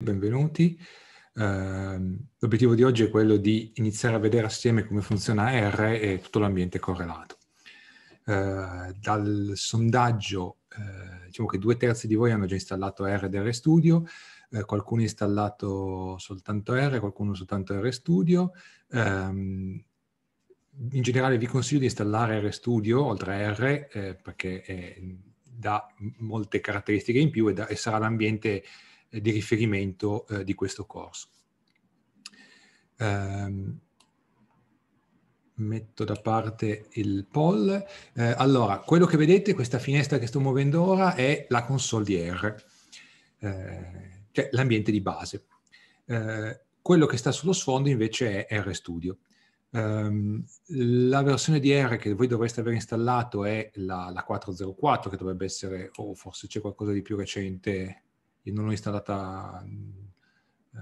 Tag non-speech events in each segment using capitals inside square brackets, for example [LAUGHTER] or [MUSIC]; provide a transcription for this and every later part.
benvenuti. Uh, l'obiettivo di oggi è quello di iniziare a vedere assieme come funziona R e tutto l'ambiente correlato. Uh, dal sondaggio, uh, diciamo che due terzi di voi hanno già installato R ed RStudio, eh, qualcuno ha installato soltanto R, qualcuno soltanto RStudio. Um, ehm, in generale vi consiglio di installare RStudio oltre a R eh, perché eh, dà molte caratteristiche in più e, da, e sarà l'ambiente eh, di riferimento eh, di questo corso. Um, metto da parte il poll. Eh, allora, quello che vedete, questa finestra che sto muovendo ora, è la console di R, eh, cioè l'ambiente di base. Eh, quello che sta sullo sfondo invece è RStudio. Ehm, la versione di R che voi dovreste aver installato è la, la 4.04, che dovrebbe essere, o oh, forse c'è qualcosa di più recente, io non l'ho installata, eh,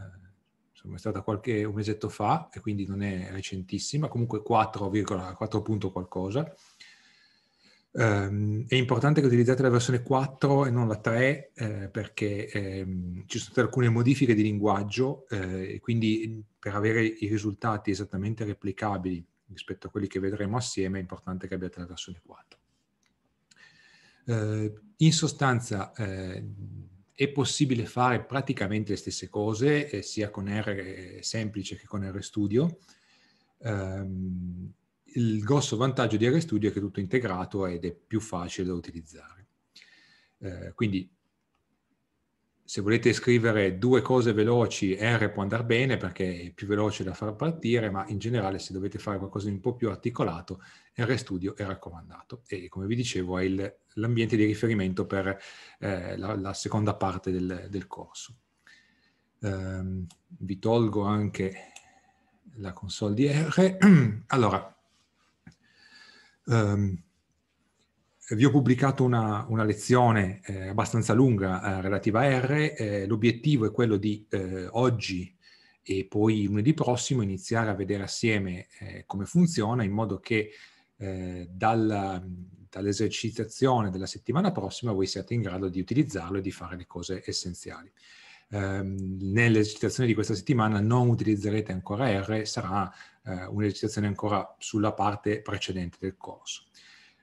insomma è stata qualche, un mesetto fa e quindi non è recentissima, comunque 4, 4 punto qualcosa. Um, è importante che utilizzate la versione 4 e non la 3 eh, perché ehm, ci sono state alcune modifiche di linguaggio eh, e quindi mm, per avere i risultati esattamente replicabili rispetto a quelli che vedremo assieme è importante che abbiate la versione 4. Eh, in sostanza, eh, è possibile fare praticamente le stesse cose eh, sia con R eh, semplice che con RStudio. Um, ehm, il grosso vantaggio di RStudio è che è tutto integrato ed è più facile da utilizzare. Eh, quindi se volete scrivere due cose veloci, R può andare bene perché è più veloce da far partire, ma in generale se dovete fare qualcosa di un po' più articolato, RStudio è raccomandato. E come vi dicevo è il, l'ambiente di riferimento per eh, la, la, seconda parte del, del corso. Um, vi tolgo anche la console di R. [CLEARS THROAT] allora, um, vi ho pubblicato una, una lezione eh, abbastanza lunga eh, relativa a R, eh, l'obiettivo è quello di eh, oggi e poi lunedì prossimo iniziare a vedere assieme eh, come funziona in modo che eh, dalla, dall'esercitazione della settimana prossima voi siate in grado di utilizzarlo e di fare le cose essenziali. Ehm, nell'esercitazione di questa settimana non utilizzerete ancora R, sarà un'esercitazione ancora sulla parte precedente del corso.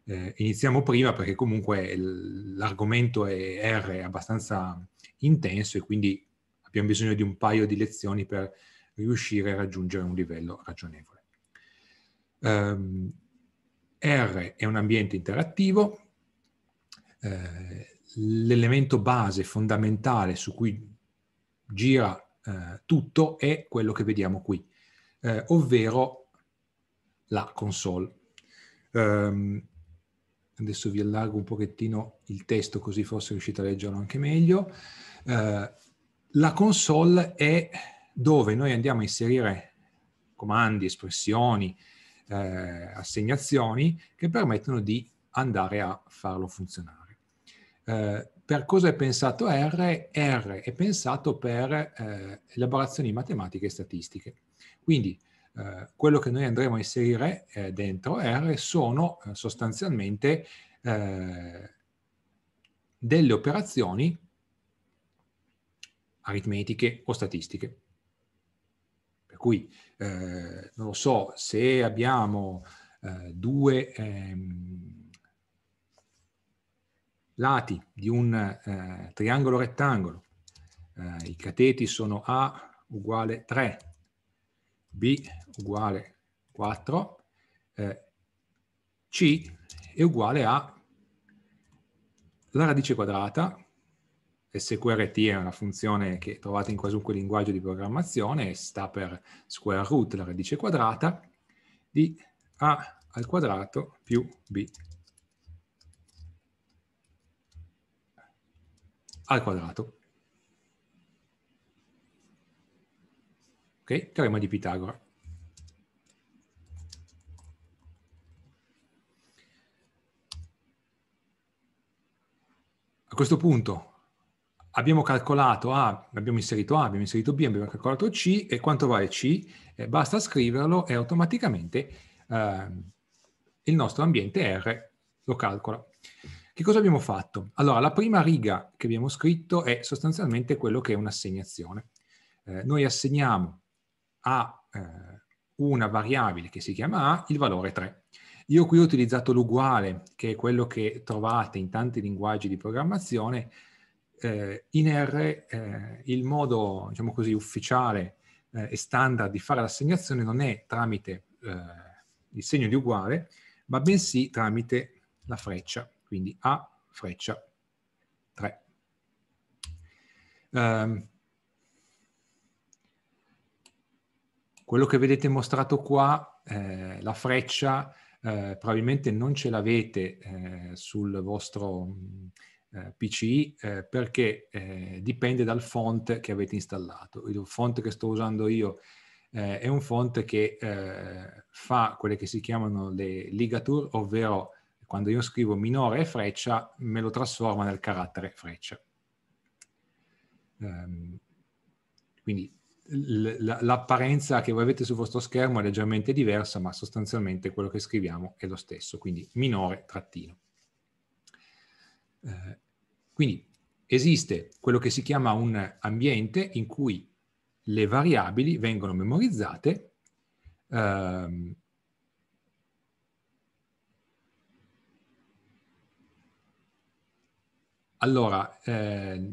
Eh, iniziamo prima perché comunque l'argomento è R è abbastanza intenso e quindi abbiamo bisogno di un paio di lezioni per riuscire a raggiungere un livello ragionevole. Um, R è un ambiente interattivo, eh, l'elemento base fondamentale su cui gira eh, tutto è quello che vediamo qui, eh, ovvero la console. Um, adesso vi allargo un pochettino il testo così forse riuscite a leggerlo anche meglio, eh, la console è dove noi andiamo a inserire comandi, espressioni, eh, assegnazioni che permettono di andare a farlo funzionare. Eh, per cosa è pensato R? R è pensato per eh, elaborazioni matematiche e statistiche. Quindi eh, quello che noi andremo a inserire eh, dentro R sono eh, sostanzialmente eh, delle operazioni aritmetiche o statistiche. Per cui, non lo so, se abbiamo due... Ehm, lati di un eh, triangolo rettangolo, eh, i cateti sono A uguale 3 B uguale 4, eh, C è uguale a la radice quadrata, SQRT è una funzione che trovate in qualunque linguaggio di programmazione, sta per square root, la radice quadrata, di A al quadrato più B al quadrato. Ok? Teorema di Pitagora. A questo punto abbiamo calcolato A, abbiamo inserito A, abbiamo inserito B, abbiamo calcolato C e quanto vale C? Eh, basta scriverlo e automaticamente eh, il nostro ambiente R lo calcola. Che cosa abbiamo fatto? Allora, la prima riga che abbiamo scritto è sostanzialmente quello che è un'assegnazione. Eh, noi assegniamo a eh, una variabile che si chiama A il valore 3. Io qui ho utilizzato l'uguale, che è quello che trovate in tanti linguaggi di programmazione. Eh, in R eh, il modo, diciamo così, ufficiale eh, e standard di fare l'assegnazione non è tramite eh, il segno di uguale, ma bensì tramite la freccia, quindi A freccia 3. Um, ehm, Quello che vedete mostrato qua, eh, la freccia, eh, probabilmente non ce l'avete eh, sul vostro mh, mm, eh, PC eh, perché eh, dipende dal font che avete installato. Il font che sto usando io è un font che fa quelle che si chiamano le ligature, ovvero quando io scrivo minore e freccia me lo trasforma nel carattere freccia. Um, quindi l'apparenza che voi avete sul vostro schermo è leggermente diversa, ma sostanzialmente quello che scriviamo è lo stesso, quindi minore trattino. Eh, quindi esiste quello che si chiama un ambiente in cui le variabili vengono memorizzate ehm, Allora, eh,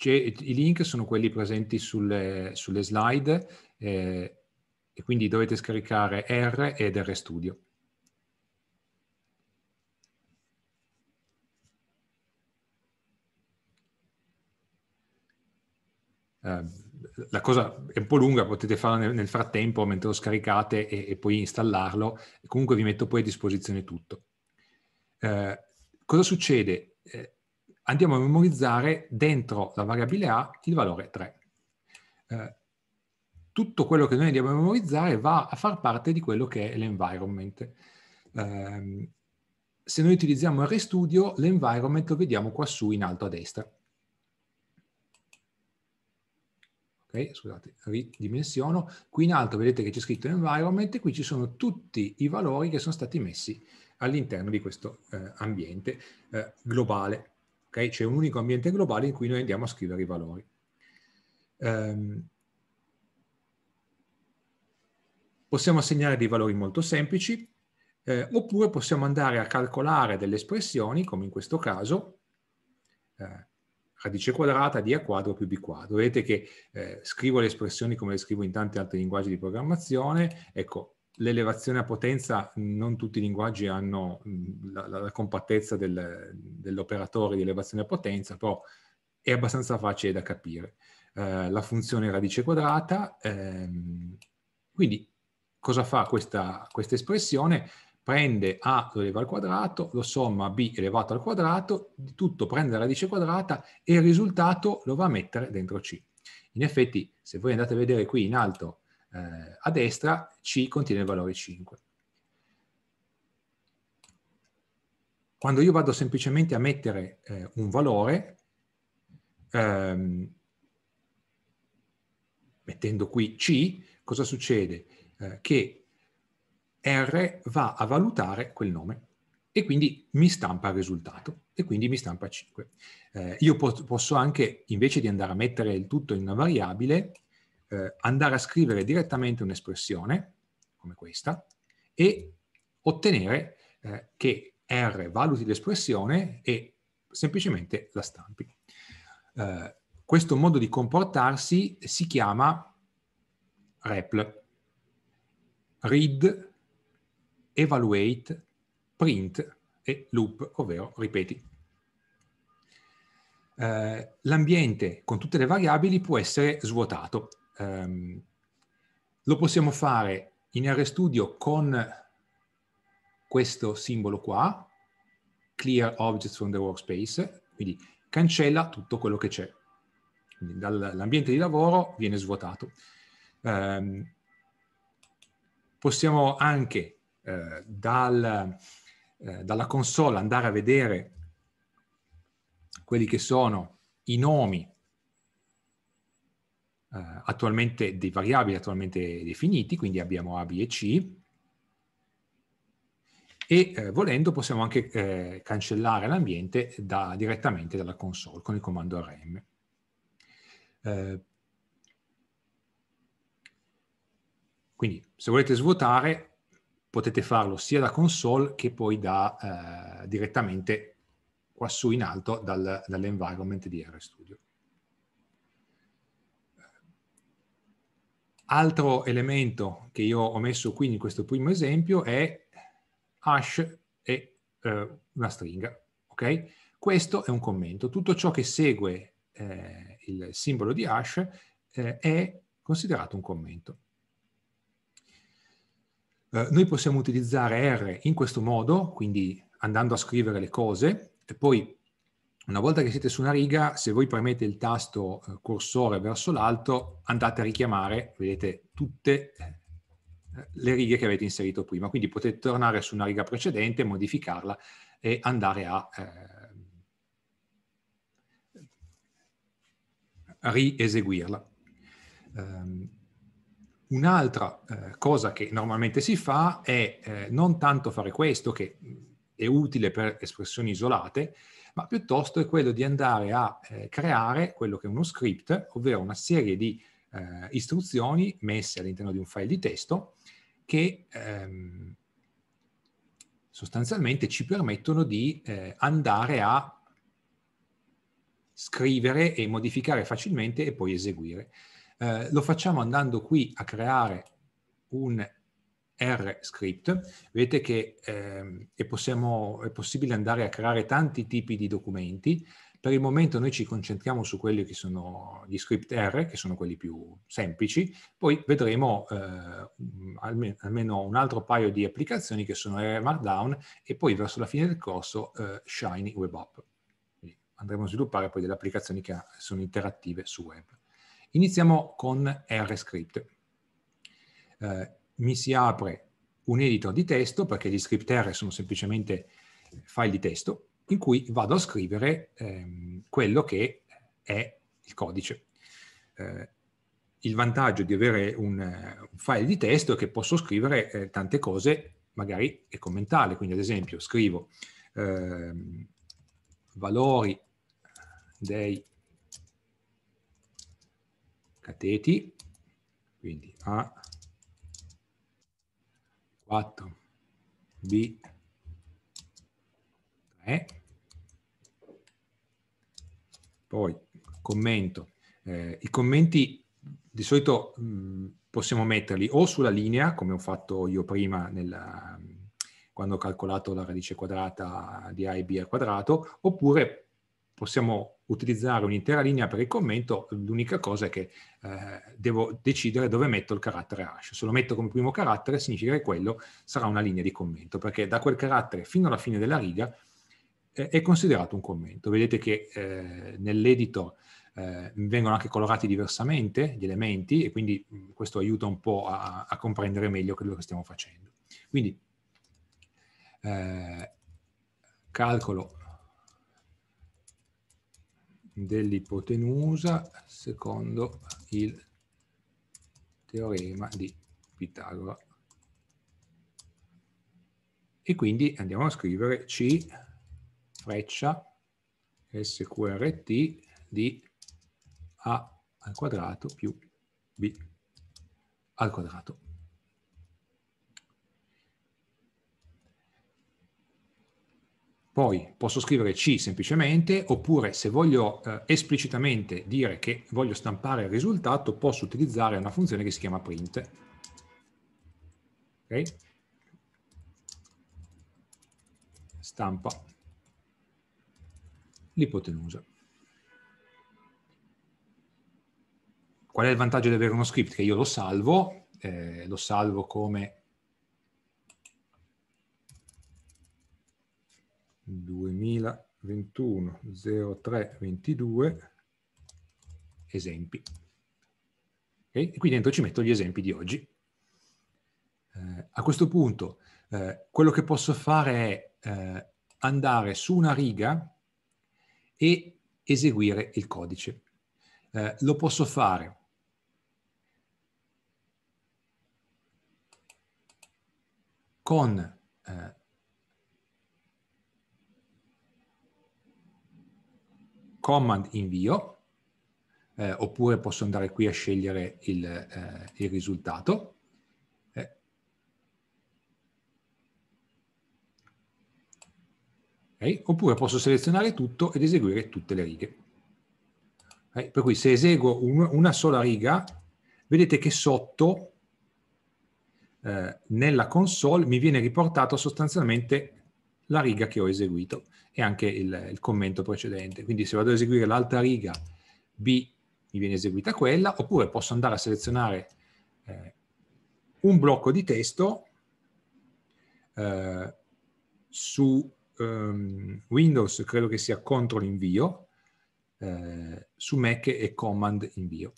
c'è, I link sono quelli presenti sulle, sulle slide eh, e quindi dovete scaricare R ed RStudio. Eh, la cosa è un po' lunga, potete farla nel, nel frattempo mentre lo scaricate e, e, poi installarlo. Comunque vi metto poi a disposizione tutto. Eh, cosa succede? Eh, andiamo a memorizzare dentro la variabile A il valore 3. Eh, tutto quello che noi andiamo a memorizzare va a far parte di quello che è l'environment. Eh, se noi utilizziamo RStudio, l'environment lo vediamo quassù in alto a destra. Okay, scusate, ridimensiono. Qui in alto vedete che c'è scritto environment e qui ci sono tutti i valori che sono stati messi all'interno di questo eh, ambiente eh, globale. Okay? C'è un unico ambiente globale in cui noi andiamo a scrivere i valori. Um, possiamo assegnare dei valori molto semplici, eh, oppure possiamo andare a calcolare delle espressioni, come in questo caso, eh, radice quadrata di a quadro più b quadro. Vedete che eh, scrivo le espressioni come le scrivo in tanti altri linguaggi di programmazione, ecco, l'elevazione a potenza, non tutti i linguaggi hanno la, la, la compattezza del, dell'operatore di elevazione a potenza, però è abbastanza facile da capire. Eh, la funzione radice quadrata, ehm, quindi cosa fa questa, questa espressione? Prende a lo eleva al quadrato, lo somma a b elevato al quadrato, di tutto prende la radice quadrata e il risultato lo va a mettere dentro c. In effetti, se voi andate a vedere qui in alto, eh, a destra, C contiene il valore 5. Quando io vado semplicemente a mettere eh, un valore, ehm, mettendo qui C, cosa succede? Eh, che R va a valutare quel nome e quindi mi stampa il risultato e quindi mi stampa 5. Eh, io posso anche, invece di andare a mettere il tutto in una variabile, eh, andare a scrivere direttamente un'espressione, come questa, e ottenere eh, che R valuti l'espressione e semplicemente la stampi. Eh, questo modo di comportarsi si chiama REPL, read, evaluate, print e loop, ovvero ripeti. Eh, L'ambiente con tutte le variabili può essere svuotato, Um, lo possiamo fare in RStudio con questo simbolo qua, clear objects from the workspace, quindi cancella tutto quello che c'è. Dall'ambiente di lavoro viene svuotato. Um, possiamo anche eh, dal, eh, dalla console andare a vedere quelli che sono i nomi eh, attualmente dei variabili attualmente definiti, quindi abbiamo A, B e C, e eh, volendo possiamo anche eh, cancellare l'ambiente da, direttamente dalla console con il comando rm. Eh, quindi se volete svuotare potete farlo sia da console che poi da, eh, direttamente quassù in alto dal, dall'environment di RStudio. Altro elemento che io ho messo qui in questo primo esempio è hash e eh, una stringa. Okay? Questo è un commento. Tutto ciò che segue eh, il simbolo di hash eh, è considerato un commento. Eh, noi possiamo utilizzare R in questo modo, quindi andando a scrivere le cose, e poi una volta che siete su una riga, se voi premete il tasto eh, cursore verso l'alto, andate a richiamare, vedete, tutte eh, le righe che avete inserito prima. Quindi potete tornare su una riga precedente, modificarla e andare a eh, rieseguirla. Um, Un'altra eh, cosa che normalmente si fa è eh, non tanto fare questo, che è utile per espressioni isolate, ma piuttosto è quello di andare a eh, creare quello che è uno script, ovvero una serie di eh, istruzioni messe all'interno di un file di testo che ehm, sostanzialmente ci permettono di eh, andare a scrivere e modificare facilmente e poi eseguire. Eh, lo facciamo andando qui a creare un R script, vedete che eh, è, possiamo, è possibile andare a creare tanti tipi di documenti. Per il momento noi ci concentriamo su quelli che sono gli script R, che sono quelli più semplici, poi vedremo eh, almeno, almeno un altro paio di applicazioni che sono R Markdown e poi verso la fine del corso eh, Shiny Web App. Quindi andremo a sviluppare poi delle applicazioni che eh, sono interattive su web. Iniziamo con R script. Eh, mi si apre un editor di testo, perché gli script R sono semplicemente file di testo, in cui vado a scrivere ehm, quello che è il codice. Eh, il vantaggio di avere un, un, file di testo è che posso scrivere eh, tante cose, magari, e commentarle. Quindi, ad esempio, scrivo ehm, valori dei cateti, quindi A, 4 B 3 poi commento eh, i commenti di solito mh, mm, possiamo metterli o sulla linea come ho fatto io prima nella, mm, quando ho calcolato la radice quadrata di a e b al quadrato oppure possiamo utilizzare un'intera linea per il commento, l'unica cosa è che eh, devo decidere dove metto il carattere hash. Se lo metto come primo carattere significa che quello sarà una linea di commento, perché da quel carattere fino alla fine della riga eh, è considerato un commento. Vedete che eh, nell'editor eh, vengono anche colorati diversamente gli elementi e quindi mm, questo aiuta un po' a, a comprendere meglio quello che stiamo facendo. Quindi eh, calcolo dell'ipotenusa secondo il teorema di Pitagora. E quindi andiamo a scrivere C freccia SQRT di A al quadrato più B al quadrato. Poi posso scrivere C semplicemente, oppure se voglio eh, esplicitamente dire che voglio stampare il risultato, posso utilizzare una funzione che si chiama print. Ok? Stampa l'ipotenusa. Qual è il vantaggio di avere uno script? Che io lo salvo, eh, lo salvo come 2021 0322 esempi. Okay? E qui dentro ci metto gli esempi di oggi. Eh, a questo punto eh, quello che posso fare è eh, andare su una riga e eseguire il codice. Eh, lo posso fare con eh, command invio, eh, oppure posso andare qui a scegliere il, eh, il risultato. Eh. Okay. Oppure posso selezionare tutto ed eseguire tutte le righe. Okay. Per cui se eseguo un, una sola riga, vedete che sotto eh, nella console mi viene riportato sostanzialmente la riga che ho eseguito e anche il, il commento precedente. Quindi se vado ad eseguire l'altra riga B mi viene eseguita quella, oppure posso andare a selezionare eh, un blocco di testo eh, su um, Windows, credo che sia control invio, eh, su Mac è command invio.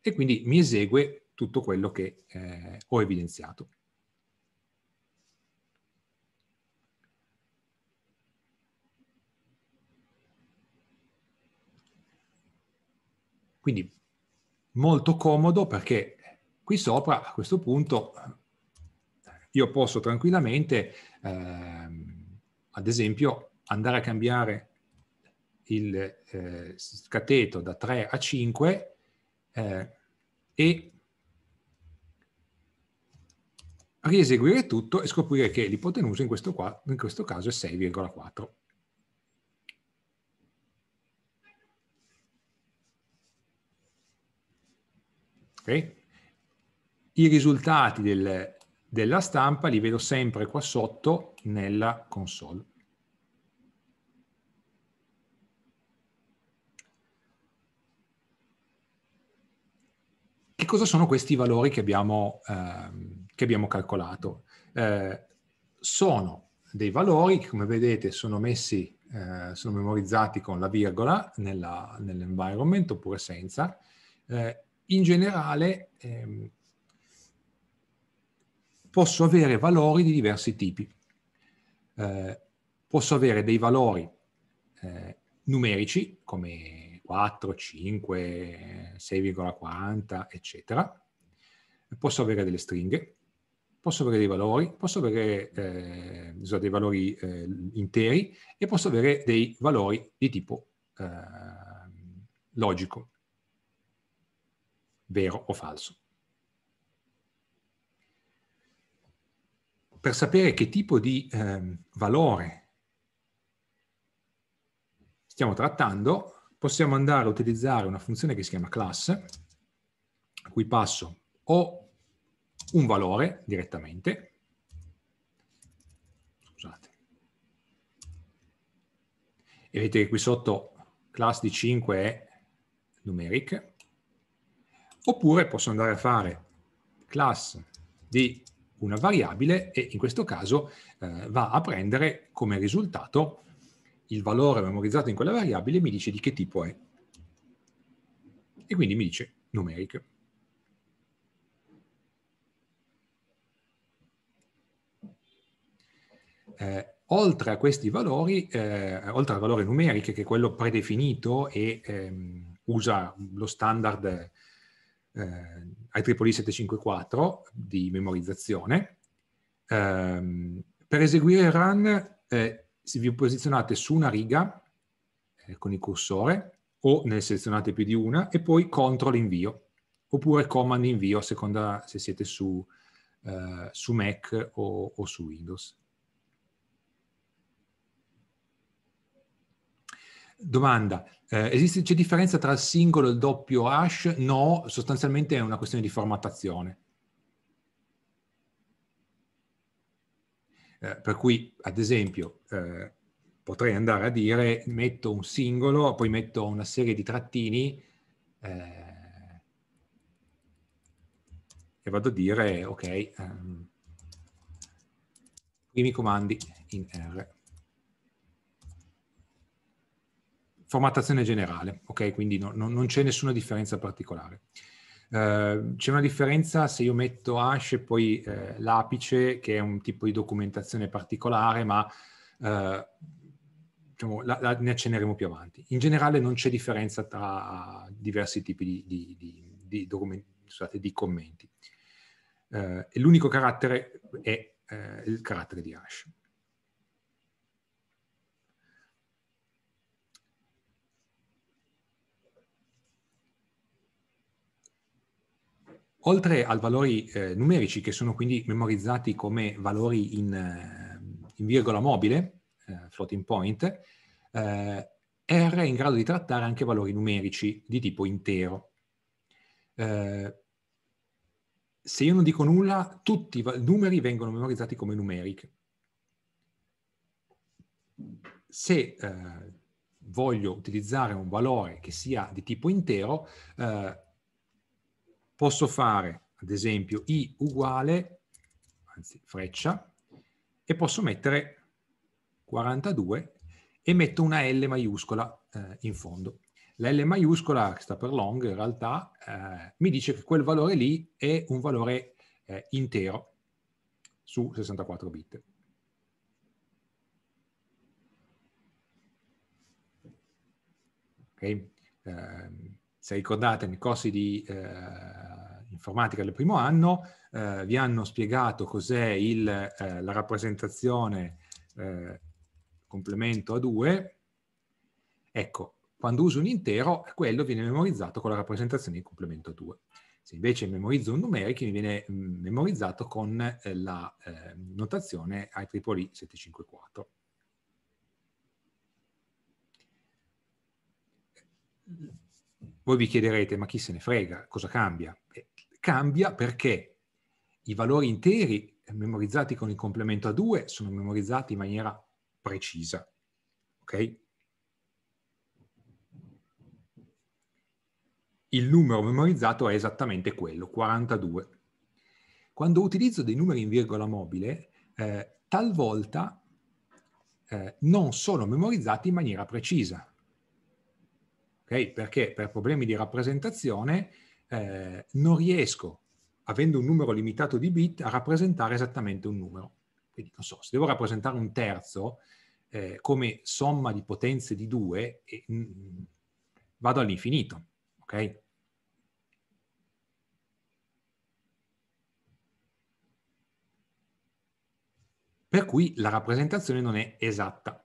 E quindi mi esegue tutto quello che eh, ho evidenziato. Quindi molto comodo perché qui sopra a questo punto io posso tranquillamente, ehm, ad esempio, andare a cambiare il eh, cateto da 3 a 5 eh, e rieseguire tutto e scoprire che l'ipotenusa in, in questo caso è 6,4. Okay? I risultati del, della stampa li vedo sempre qua sotto nella console. Che cosa sono questi valori che abbiamo, ehm, che abbiamo calcolato? Eh, sono dei valori che, come vedete, sono messi, eh, sono memorizzati con la virgola nell'environment oppure senza, eh, in generale ehm, posso avere valori di diversi tipi. Eh, posso avere dei valori eh, numerici come 4, 5, 6,40, eccetera. Posso avere delle stringhe, posso avere dei valori, posso avere eh, so, dei valori eh, interi e posso avere dei valori di tipo eh, logico vero o falso. Per sapere che tipo di eh, valore stiamo trattando, possiamo andare a utilizzare una funzione che si chiama class, a cui passo o un valore direttamente, scusate, e vedete che qui sotto class di 5 è numeric, Oppure posso andare a fare class di una variabile e in questo caso eh, va a prendere come risultato il valore memorizzato in quella variabile e mi dice di che tipo è. E quindi mi dice numeric. Eh, oltre a questi valori, eh, oltre al valore numeric che è quello predefinito e ehm, usa lo standard eh, IEEE 754 di memorizzazione. Eh, per eseguire run eh, vi posizionate su una riga eh, con il cursore o ne selezionate più di una e poi control invio oppure command invio a seconda se siete su, eh, su Mac o, o su Windows. Domanda, eh, esiste, c'è differenza tra il singolo e il doppio hash? No, sostanzialmente è una questione di formattazione. Eh, per cui, ad esempio, eh, potrei andare a dire metto un singolo, poi metto una serie di trattini eh, e vado a dire, ok, um, ehm, miei comandi in R. formattazione generale, ok? Quindi no, no, non c'è nessuna differenza particolare. Uh, c'è una differenza se io metto hash e poi uh, l'apice, che è un tipo di documentazione particolare, ma uh, diciamo, la, la, ne accenneremo più avanti. In generale non c'è differenza tra diversi tipi di, di, di, di documenti, scusate, commenti. l'unico carattere è il carattere di hash. Oltre ai valori eh, numerici che sono quindi memorizzati come valori in, eh, in virgola mobile, eh, floating point, eh, R è in grado di trattare anche valori numerici di tipo intero. Eh, se io non dico nulla, tutti i numeri vengono memorizzati come numeric. Se eh, voglio utilizzare un valore che sia di tipo intero, eh, posso fare, ad esempio, i uguale, anzi freccia, e posso mettere 42 e metto una L maiuscola eh, in fondo. La L maiuscola, che sta per long, in realtà eh, mi dice che quel valore lì è un valore eh, intero su 64 bit. Okay. Eh, se ricordate, nei corsi di eh, informatica del primo anno, eh, vi hanno spiegato cos'è eh, la rappresentazione eh, complemento a 2. Ecco, quando uso un intero, quello viene memorizzato con la rappresentazione di complemento a 2. Se invece memorizzo un numerico, mi viene mm, memorizzato con eh, la eh, notazione IEEE 754. Voi vi chiederete, ma chi se ne frega, cosa cambia? Eh, cambia perché i valori interi memorizzati con il complemento a 2 sono memorizzati in maniera precisa. Ok? Il numero memorizzato è esattamente quello, 42. Quando utilizzo dei numeri in virgola mobile, eh, talvolta eh, non sono memorizzati in maniera precisa okay? perché per problemi di rappresentazione eh, non riesco, avendo un numero limitato di bit, a rappresentare esattamente un numero. Quindi non so, se devo rappresentare un terzo eh, come somma di potenze di 2, eh, mm, vado all'infinito, ok? Per cui la rappresentazione non è esatta.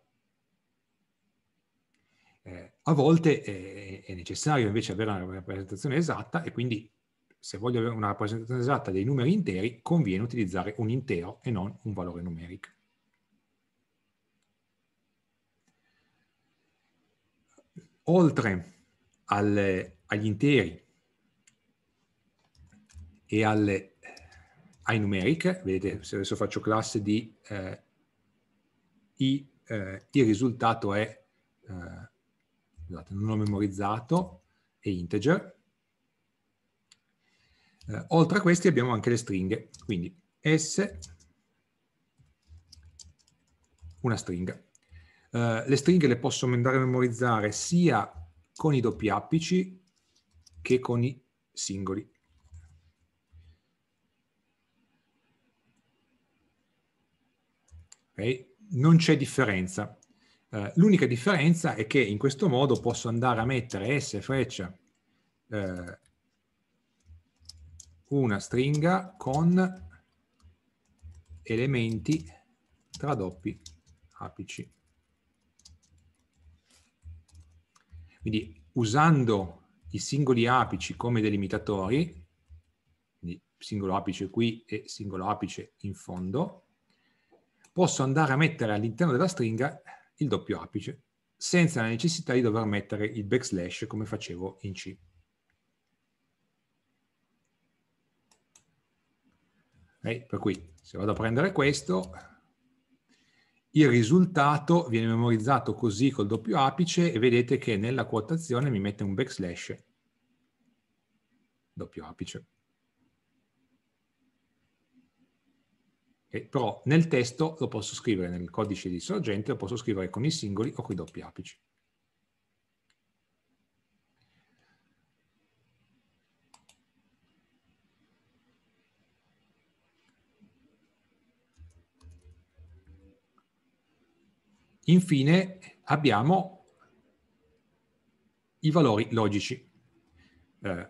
A volte è, è necessario invece avere una rappresentazione esatta e quindi se voglio avere una rappresentazione esatta dei numeri interi, conviene utilizzare un intero e non un valore numerico. Oltre al, agli interi e alle, ai numeric, vedete se adesso faccio classe di eh, i, eh, il risultato è eh, scusate, non ho memorizzato, e integer. Eh, oltre a questi abbiamo anche le stringhe, quindi s, una stringa. Eh, le stringhe le posso andare a memorizzare sia con i doppi appici che con i singoli. Okay? Non c'è differenza eh, l'unica differenza è che in questo modo posso andare a mettere S freccia eh, una stringa con elementi tra doppi apici. Quindi usando i singoli apici come delimitatori, quindi singolo apice qui e singolo apice in fondo, posso andare a mettere all'interno della stringa il doppio apice, senza la necessità di dover mettere il backslash come facevo in C. Okay? Per cui se vado a prendere questo, il risultato viene memorizzato così col doppio apice e vedete che nella quotazione mi mette un backslash doppio apice. E eh, però nel testo lo posso scrivere nel codice di sorgente, lo posso scrivere con i singoli o con i doppi apici. Infine abbiamo i valori logici. Eh,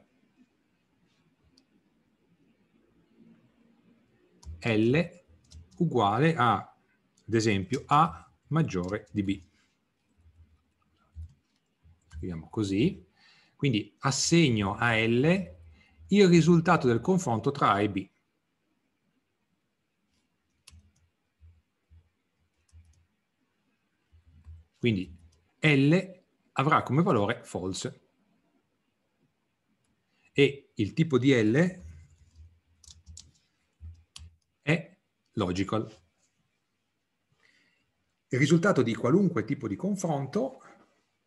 L uguale a, ad esempio, A maggiore di B. Scriviamo così. Quindi assegno a L il risultato del confronto tra A e B. Quindi L avrà come valore false e il tipo di L logical. Il risultato di qualunque tipo di confronto,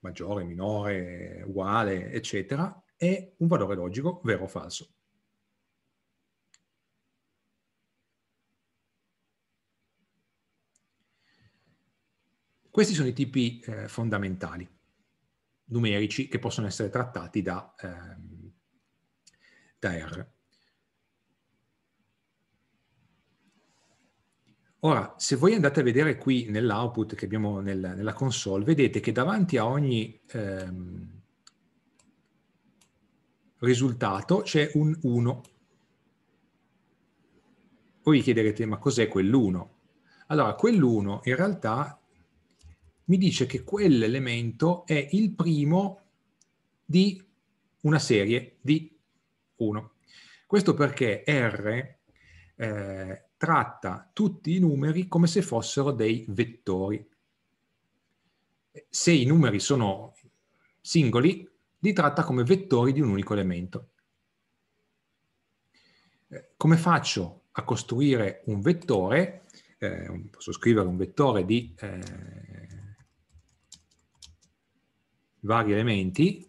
maggiore, minore, uguale, eccetera, è un valore logico vero o falso. Questi sono i tipi eh, fondamentali numerici che possono essere trattati da, ehm, da R. Ora, se voi andate a vedere qui nell'output che abbiamo nel, nella console, vedete che davanti a ogni ehm, risultato c'è un 1. Voi vi chiederete, ma cos'è quell'1? Allora, quell'1 in realtà mi dice che quell'elemento è il primo di una serie di 1. Questo perché R... Eh, tratta tutti i numeri come se fossero dei vettori. Se i numeri sono singoli, li tratta come vettori di un unico elemento. Eh, come faccio a costruire un vettore? Eh, posso scrivere un vettore di eh, vari elementi,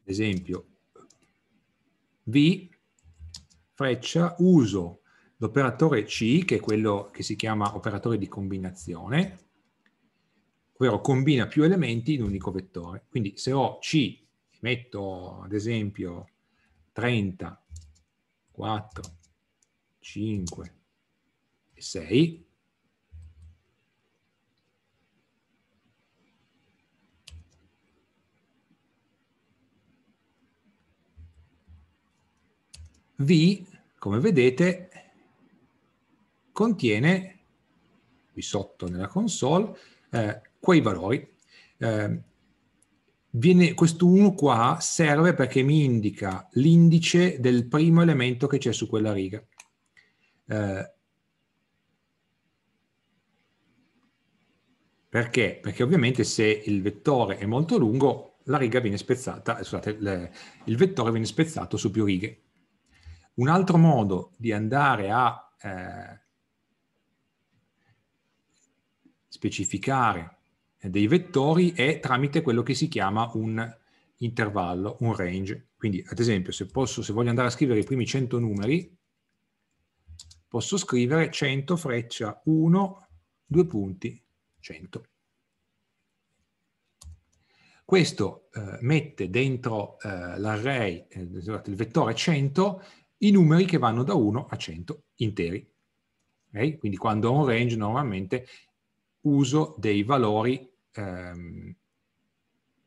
ad esempio V freccia uso l'operatore C, che è quello che si chiama operatore di combinazione, ovvero combina più elementi in un unico vettore. Quindi se ho C, metto ad esempio 30, 4, 5 e 6, V come vedete contiene qui sotto nella console eh, quei valori. Eh, viene, questo 1 qua serve perché mi indica l'indice del primo elemento che c'è su quella riga. Eh, perché? Perché ovviamente se il vettore è molto lungo la riga viene spezzata, eh, scusate, il vettore viene spezzato su più righe. Un altro modo di andare a eh, specificare dei vettori è tramite quello che si chiama un intervallo, un range. Quindi, ad esempio, se, posso, se voglio andare a scrivere i primi 100 numeri, posso scrivere 100 freccia 1, 2 punti, 100. Questo eh, mette dentro eh, l'array, eh, il vettore 100, i numeri che vanno da 1 a 100 interi. Okay? Quindi quando ho un range normalmente uso dei valori ehm,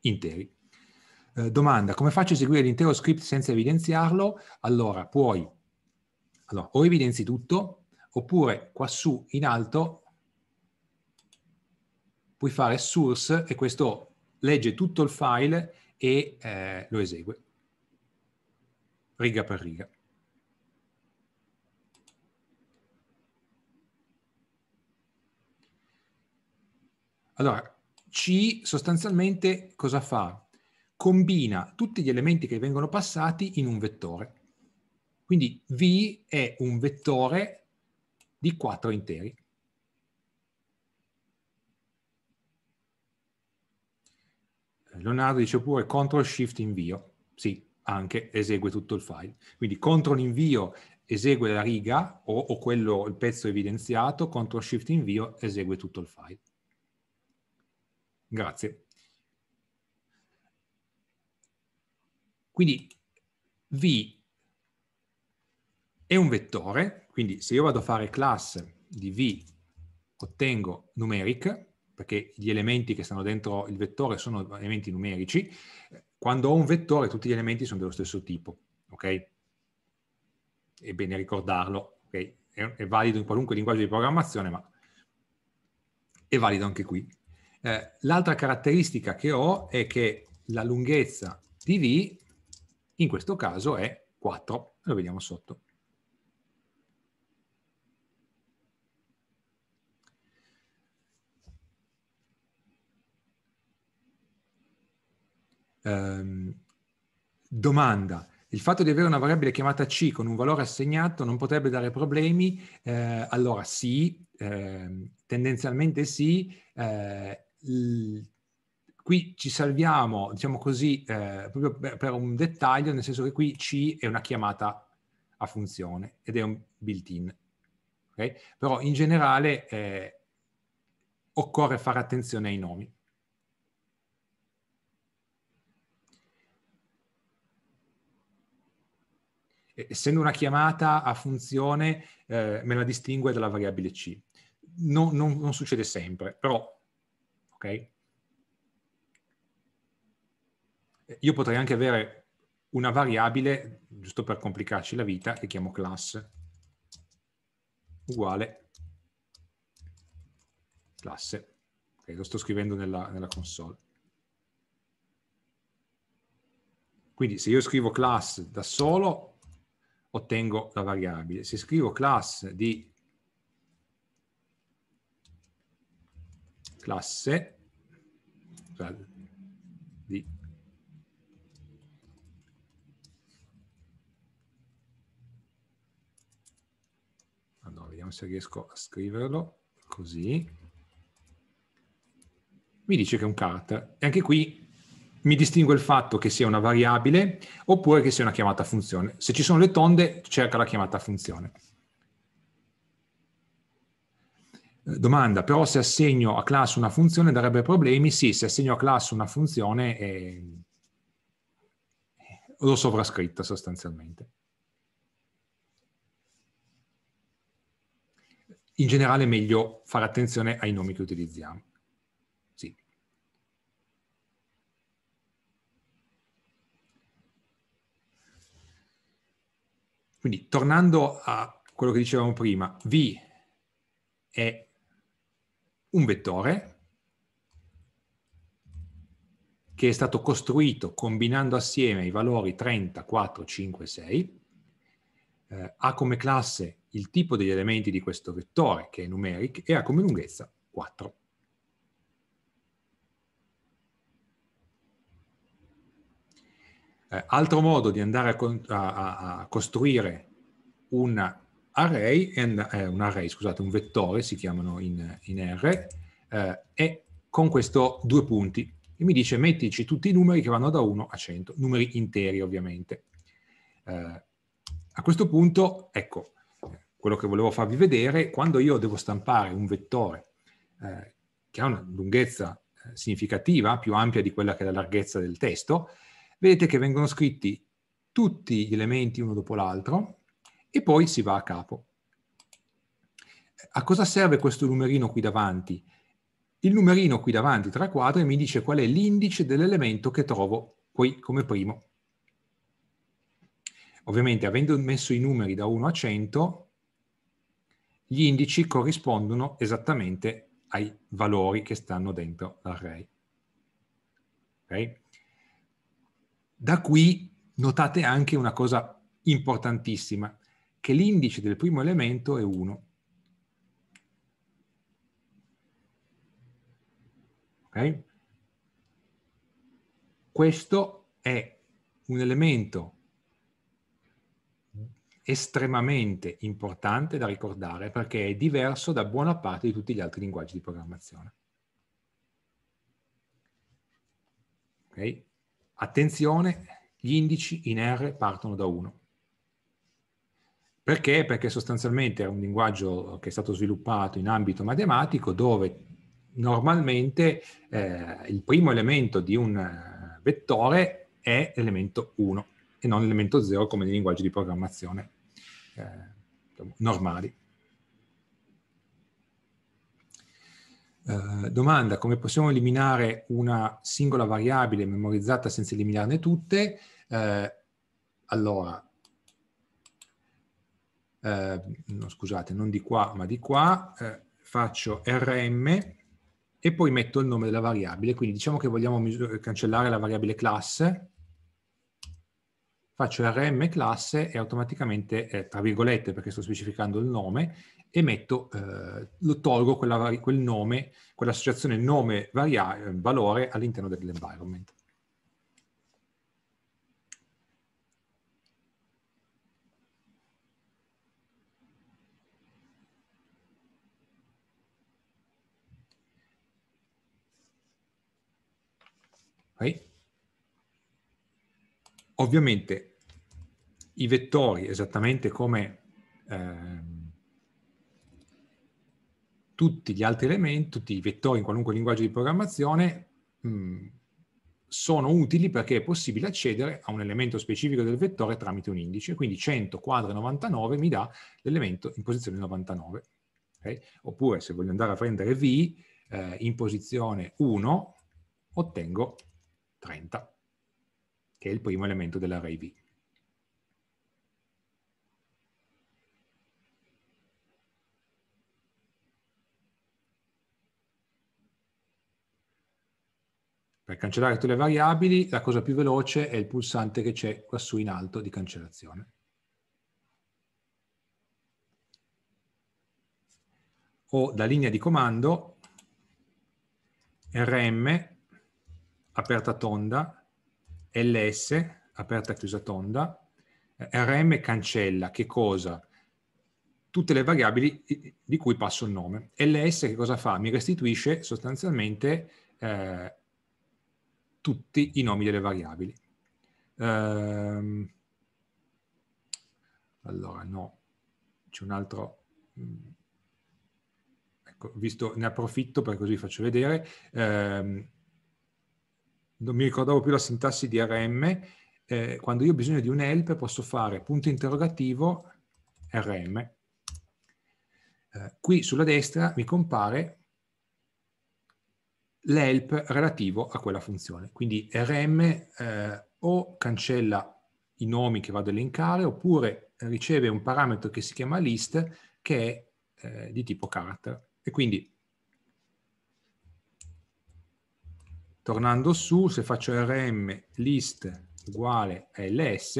interi. Eh, domanda, come faccio a eseguire l'intero script senza evidenziarlo? Allora, puoi, allora, o evidenzi tutto, oppure quassù in alto puoi fare source e questo legge tutto il file e eh, lo esegue, riga per riga. Allora, C sostanzialmente cosa fa? Combina tutti gli elementi che vengono passati in un vettore. Quindi V è un vettore di 4 interi. Leonardo dice pure CTRL SHIFT invio. Sì, anche esegue tutto il file. Quindi CTRL invio esegue la riga o, o quello, il pezzo evidenziato, CTRL SHIFT invio esegue tutto il file. Grazie. Quindi V è un vettore, quindi se io vado a fare class di V ottengo numeric, perché gli elementi che stanno dentro il vettore sono elementi numerici, quando ho un vettore tutti gli elementi sono dello stesso tipo, ok? È bene ricordarlo, ok? È, è valido in qualunque linguaggio di programmazione, ma è valido anche qui. Eh, l'altra caratteristica che ho è che la lunghezza di V in questo caso è 4, lo vediamo sotto. Um, domanda. Il fatto di avere una variabile chiamata C con un valore assegnato non potrebbe dare problemi? Eh, allora sì, eh, tendenzialmente sì, eh, qui ci salviamo, diciamo così, eh, proprio per, un dettaglio, nel senso che qui C è una chiamata a funzione ed è un built-in. Okay? Però in generale eh, occorre fare attenzione ai nomi. essendo una chiamata a funzione, eh, me la distingue dalla variabile C. No, non, non, succede sempre, però ok? Io potrei anche avere una variabile, giusto per complicarci la vita, che chiamo class, uguale classe. Okay, lo sto scrivendo nella, nella console. Quindi se io scrivo class da solo, ottengo la variabile. Se scrivo class di classe, scusate, di allora ah, vediamo se riesco a scriverlo così mi dice che è un cat e anche qui mi distingue il fatto che sia una variabile oppure che sia una chiamata funzione se ci sono le tonde cerca la chiamata funzione Eh, domanda, però se assegno a class una funzione darebbe problemi? Sì, se assegno a class una funzione è... Eh, l'ho sovrascritta sostanzialmente. In generale è meglio fare attenzione ai nomi che utilizziamo. Sì. Quindi tornando a quello che dicevamo prima, V è un vettore che è stato costruito combinando assieme i valori 30, 4, 5, 6, eh, ha come classe il tipo degli elementi di questo vettore, che è numeric, e ha come lunghezza 4. Eh, altro modo di andare a, a, a costruire una array, and, eh, un array, scusate, un vettore, si chiamano in, in R, eh, e con questo due punti. E mi dice mettici tutti i numeri che vanno da 1 a 100, numeri interi ovviamente. Eh, a questo punto, ecco, quello che volevo farvi vedere, quando io devo stampare un vettore eh, che ha una lunghezza eh, significativa, più ampia di quella che è la larghezza del testo, vedete che vengono scritti tutti gli elementi uno dopo l'altro, e poi si va a capo. A cosa serve questo numerino qui davanti? Il numerino qui davanti tra quadri mi dice qual è l'indice dell'elemento che trovo qui come primo. Ovviamente avendo messo i numeri da 1 a 100, gli indici corrispondono esattamente ai valori che stanno dentro l'array. Okay? Da qui notate anche una cosa importantissima che l'indice del primo elemento è 1. Okay? Questo è un elemento estremamente importante da ricordare perché è diverso da buona parte di tutti gli altri linguaggi di programmazione. Okay? Attenzione, gli indici in R partono da 1. Perché? Perché sostanzialmente è un linguaggio eh, che è stato sviluppato in ambito matematico dove normalmente eh, il primo elemento di un eh, vettore è l'elemento 1 e non l'elemento 0 come nei linguaggi di programmazione eh, diciamo, normali. Eh, domanda, come possiamo eliminare una singola variabile memorizzata senza eliminarne tutte? Eh, allora, eh, no, scusate, non di qua ma di qua, eh, faccio rm e poi metto il nome della variabile, quindi diciamo che vogliamo cancellare la variabile classe, faccio rm classe e automaticamente, eh, tra virgolette perché sto specificando il nome, e metto, eh, lo tolgo quella, quel nome, quell'associazione nome-valore all'interno dell'environment. Okay? Ovviamente i vettori, esattamente come ehm, tutti gli altri elementi, tutti i vettori in qualunque linguaggio di programmazione, sono utili perché è possibile accedere a un elemento specifico del vettore tramite un indice, quindi 100 quadra 99 mi dà l'elemento in posizione 99. Okay? Oppure se voglio andare a prendere V eh, in posizione 1, ottengo 30, che è il primo elemento dell'array V. Per cancellare tutte le variabili, la cosa più veloce è il pulsante che c'è quassù in alto di cancellazione. O da linea di comando rm aperta tonda, ls, aperta chiusa tonda, eh, rm cancella, che cosa? Tutte le variabili di cui passo il nome. ls che cosa fa? Mi restituisce sostanzialmente eh, tutti i nomi delle variabili. Ehm, allora, no, c'è un altro... Mm, ecco, visto, ne approfitto per così faccio vedere. Ehm, non mi ricordavo più la sintassi di RM, eh, quando io ho bisogno di un help posso fare punto interrogativo RM. Eh, qui sulla destra mi compare l'help relativo a quella funzione. Quindi RM eh, o cancella i nomi che vado a elencare oppure riceve un parametro che si chiama list che è eh, di tipo character. E quindi tornando su, se faccio rm list uguale a ls,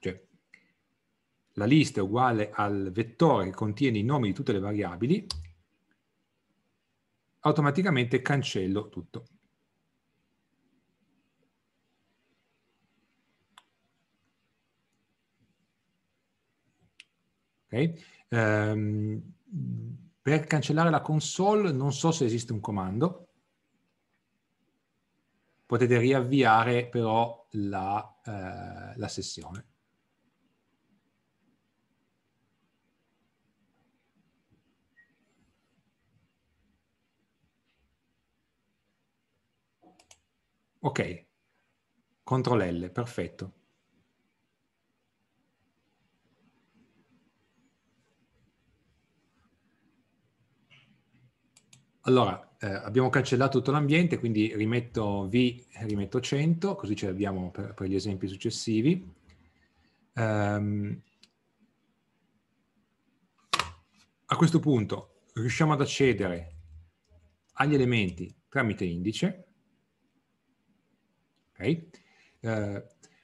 cioè la lista è uguale al vettore che contiene i nomi di tutte le variabili, automaticamente cancello tutto. Okay. Um, per cancellare la console non so se esiste un comando, potete riavviare però la, eh, la sessione. Ok, CTRL L, perfetto. Allora, eh, abbiamo cancellato tutto l'ambiente, quindi rimetto V, rimetto 100, così ce l'abbiamo per, per gli esempi successivi. Um, a questo punto riusciamo ad accedere agli elementi tramite indice. Okay. Uh,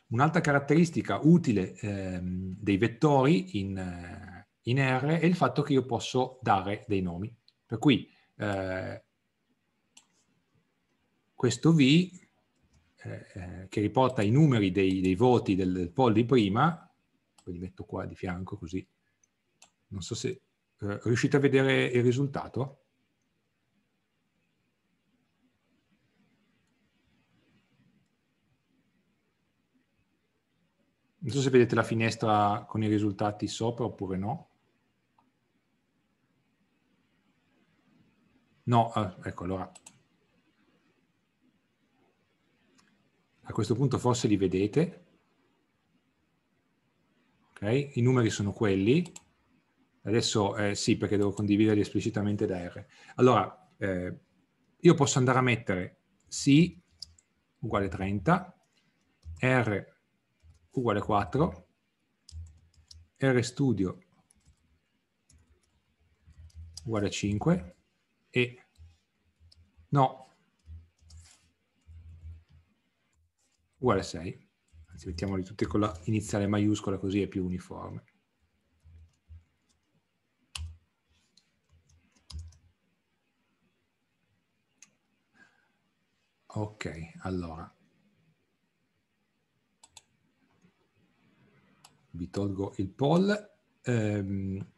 un'altra caratteristica utile um, dei vettori in, eh, in, R è il fatto che io posso dare dei nomi. Per cui uh, questo V, eh, eh, che riporta i numeri dei, dei voti del, del, poll di prima, li metto qua di fianco così, non so se eh, riuscite a vedere il risultato. Non so se vedete la finestra con i risultati sopra oppure no. No, ah, ecco allora A questo punto forse li vedete. Okay? I numeri sono quelli. Adesso eh, sì, perché devo condividerli esplicitamente da R. Allora, eh, io posso andare a mettere sì uguale 30, R uguale 4, R studio uguale 5 e no, uguale 6. Anzi, mettiamoli tutti con la iniziale maiuscola così è più uniforme. Ok, allora. Vi tolgo il poll. Ehm,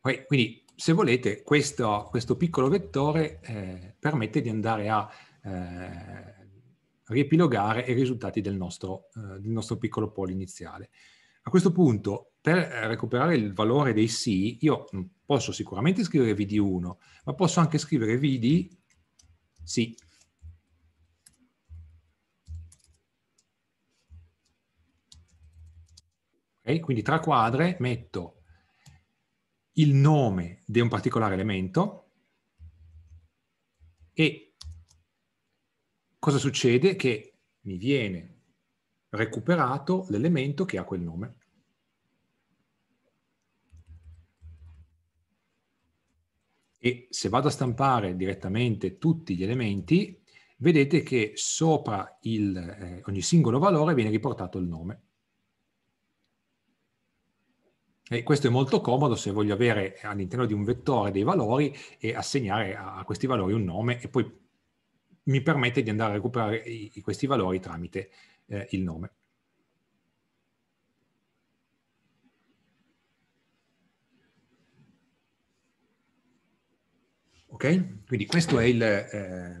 quindi, se volete, questo, questo piccolo vettore eh, permette di andare a eh, riepilogare i risultati del nostro, eh, del nostro piccolo polo iniziale. A questo punto, per eh, recuperare il valore dei sì, io mm, posso sicuramente scrivere VD1, ma posso anche scrivere VD sì. Okay? Quindi tra quadre metto il nome di un particolare elemento e cosa succede? Che mi viene recuperato l'elemento che ha quel nome. E se vado a stampare direttamente tutti gli elementi, vedete che sopra il, eh, ogni singolo valore viene riportato il nome. E questo è molto comodo se voglio avere all'interno di un vettore dei valori e assegnare a questi valori un nome e poi mi permette di andare a recuperare i, questi valori tramite eh, il nome. Ok? Quindi questo è il, eh,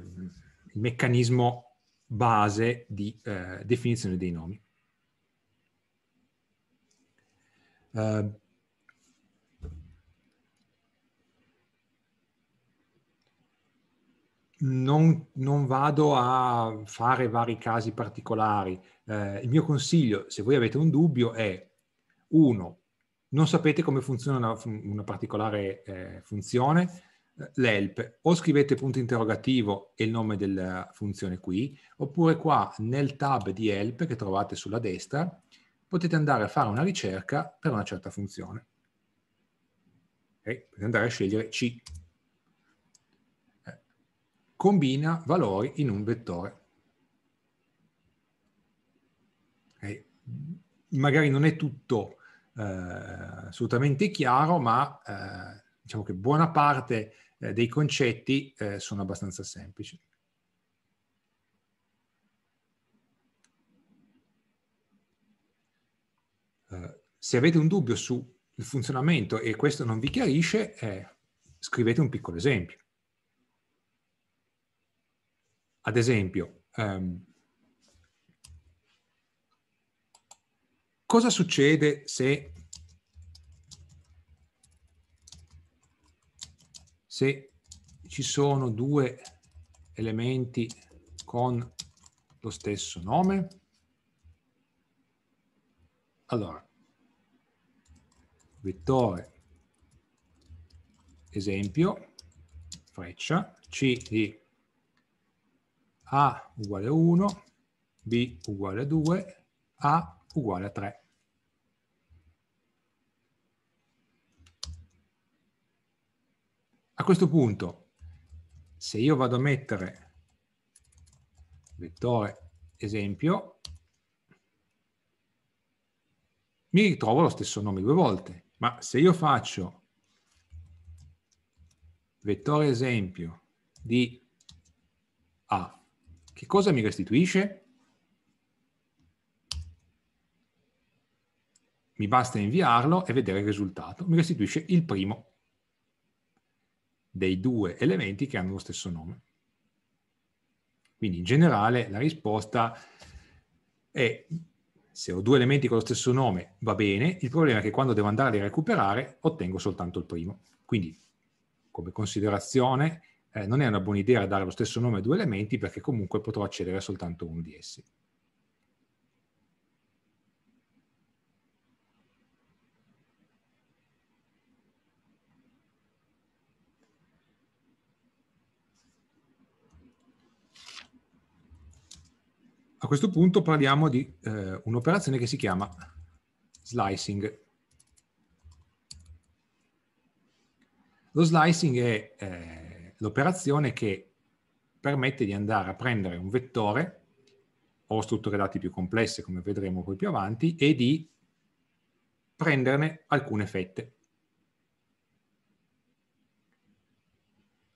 il meccanismo base di eh, definizione dei nomi. Uh, non, non, vado a fare vari casi particolari. Eh, il mio consiglio, se voi avete un dubbio, è uno, non sapete come funziona una, una particolare eh, funzione, eh, l'ELP, o scrivete punto interrogativo e il nome della funzione qui, oppure qua nel tab di ELP che trovate sulla destra, potete andare a fare una ricerca per una certa funzione. Okay? Potete andare a scegliere C combina valori in un vettore. Eh, magari non è tutto eh, assolutamente chiaro, ma eh, diciamo che buona parte eh, dei concetti eh, sono abbastanza semplici. Eh, se avete un dubbio sul funzionamento e questo non vi chiarisce, scrivete un piccolo esempio. Ad esempio, ehm, cosa succede se, se ci sono due elementi con lo stesso nome? Allora, vettore esempio, freccia, C di a uguale a 1, B uguale a 2, A uguale a 3. A questo punto, se io vado a mettere vettore esempio, mi ritrovo lo stesso nome due volte, ma se io faccio vettore esempio di che cosa mi restituisce? Mi basta inviarlo e vedere il risultato. Mi restituisce il primo dei due elementi che hanno lo stesso nome. Quindi in generale la risposta è se ho due elementi con lo stesso nome va bene, il problema è che quando devo andare a recuperare ottengo soltanto il primo. Quindi come considerazione eh, non è una buona idea dare lo stesso nome a due elementi perché comunque potrò accedere a soltanto uno di essi. A questo punto parliamo di eh, un'operazione che si chiama slicing. Lo slicing è eh, l'operazione che permette di andare a prendere un vettore o strutture dati più complesse, come vedremo poi più avanti, e di prenderne alcune fette.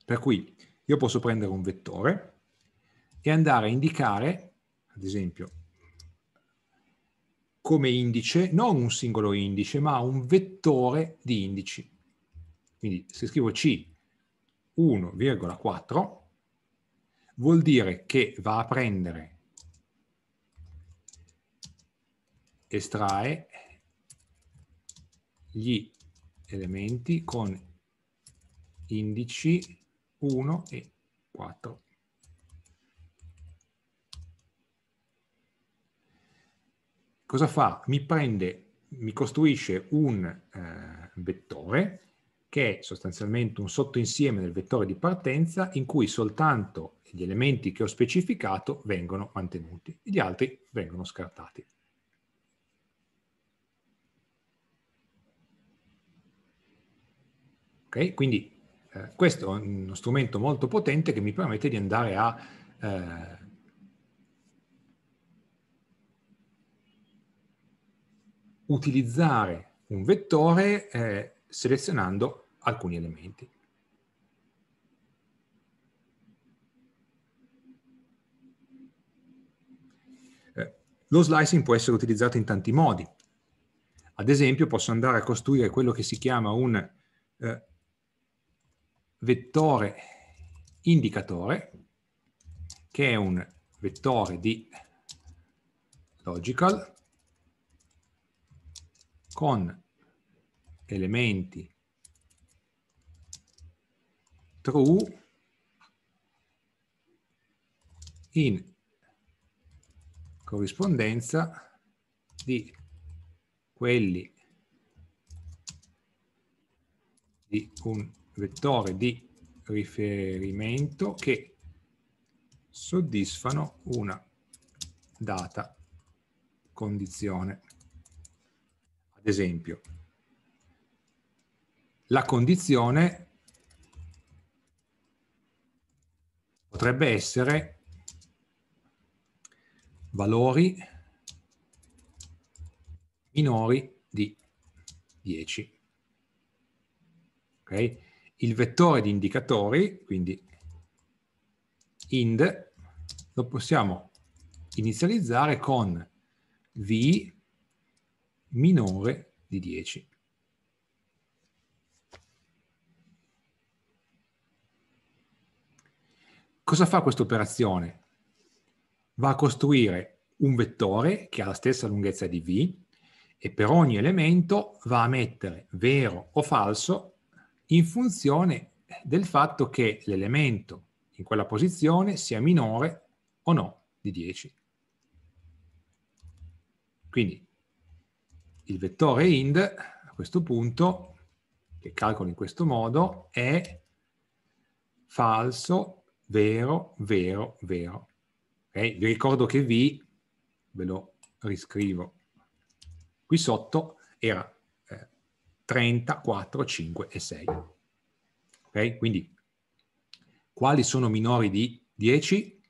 Per cui io posso prendere un vettore e andare a indicare, ad esempio, come indice, non un singolo indice, ma un vettore di indici. Quindi se scrivo C 1,4 vuol dire che va a prendere, estrae gli elementi con indici 1 e 4. Cosa fa? Mi prende, mi costruisce un eh, vettore che è sostanzialmente un sottoinsieme del vettore di partenza in cui soltanto gli elementi che ho specificato vengono mantenuti, gli altri vengono scartati. Okay? Quindi eh, questo è uno strumento molto potente che mi permette di andare a eh, utilizzare un vettore eh, selezionando alcuni elementi. Eh, lo slicing può essere utilizzato in tanti modi. Ad esempio posso andare a costruire quello che si chiama un eh, vettore indicatore, che è un vettore di logical con elementi true in corrispondenza di quelli di un vettore di riferimento che soddisfano una data condizione. Ad esempio, la condizione potrebbe essere valori minori di 10. Okay? Il vettore di indicatori, quindi ind, lo possiamo inizializzare con v minore di 10. Cosa fa questa operazione? Va a costruire un vettore che ha la stessa lunghezza di V e per ogni elemento va a mettere vero o falso in funzione del fatto che l'elemento in quella posizione sia minore o no di 10. Quindi il vettore ind a questo punto, che calcolo in questo modo, è falso vero, vero, vero. Okay? Vi ricordo che V, ve lo riscrivo qui sotto, era eh, 30, 4, 5 e 6. Okay? Quindi quali sono minori di 10?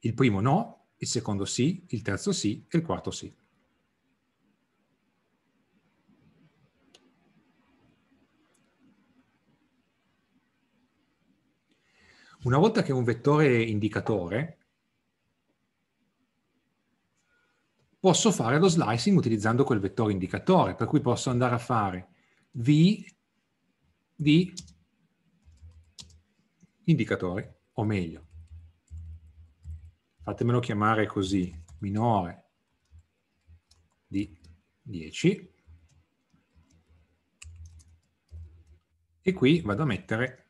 Il primo no, il secondo sì, il terzo sì e il quarto sì. Una volta che un vettore indicatore, posso fare lo slicing utilizzando quel vettore indicatore, per cui posso andare a fare v di indicatore, o meglio, fatemelo chiamare così, minore di 10, e qui vado a mettere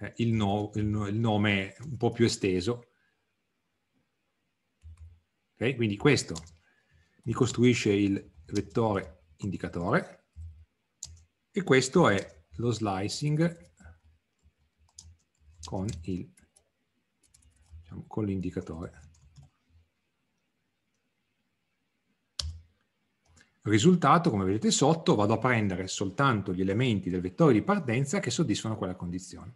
eh, il, no, il, il, nome un po' più esteso. Okay? Quindi questo mi costruisce il vettore indicatore e questo è lo slicing con il diciamo, con l'indicatore. risultato, come vedete sotto, vado a prendere soltanto gli elementi del vettore di partenza che soddisfano quella condizione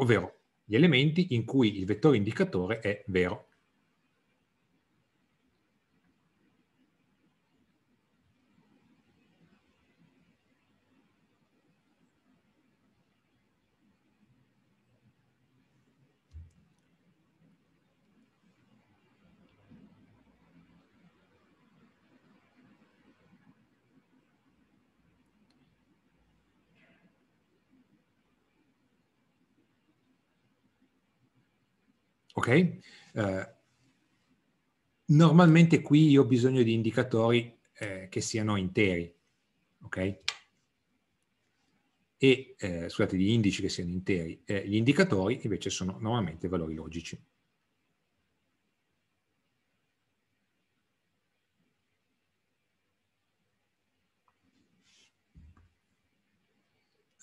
ovvero gli elementi in cui il vettore indicatore è vero. Ok? Eh, normalmente qui io ho bisogno di indicatori eh, che siano interi, ok? E, eh, scusate, gli indici che siano interi. Eh, gli indicatori invece sono normalmente valori logici.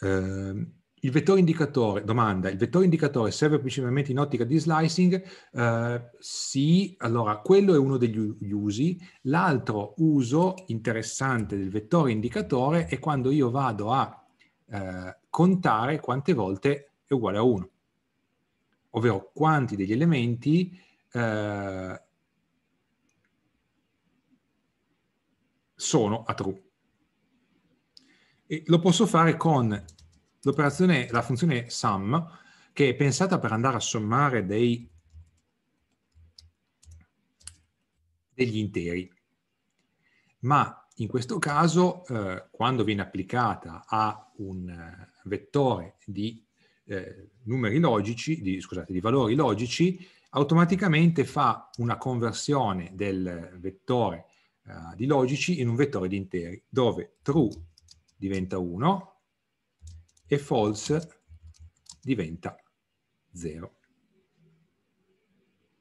Uh, il vettore indicatore, domanda, il vettore indicatore serve principalmente in ottica di slicing? Eh, sì, allora quello è uno degli usi. L'altro uso interessante del vettore indicatore è quando io vado a eh, contare quante volte è uguale a 1, ovvero quanti degli elementi eh, sono a true. E lo posso fare con l'operazione, la funzione sum, che è pensata per andare a sommare dei, degli interi. Ma in questo caso, eh, quando viene applicata a un eh, vettore di eh, numeri logici, di, scusate, di valori logici, automaticamente fa una conversione del vettore eh, di logici in un vettore di interi, dove true diventa 1, e false diventa 0.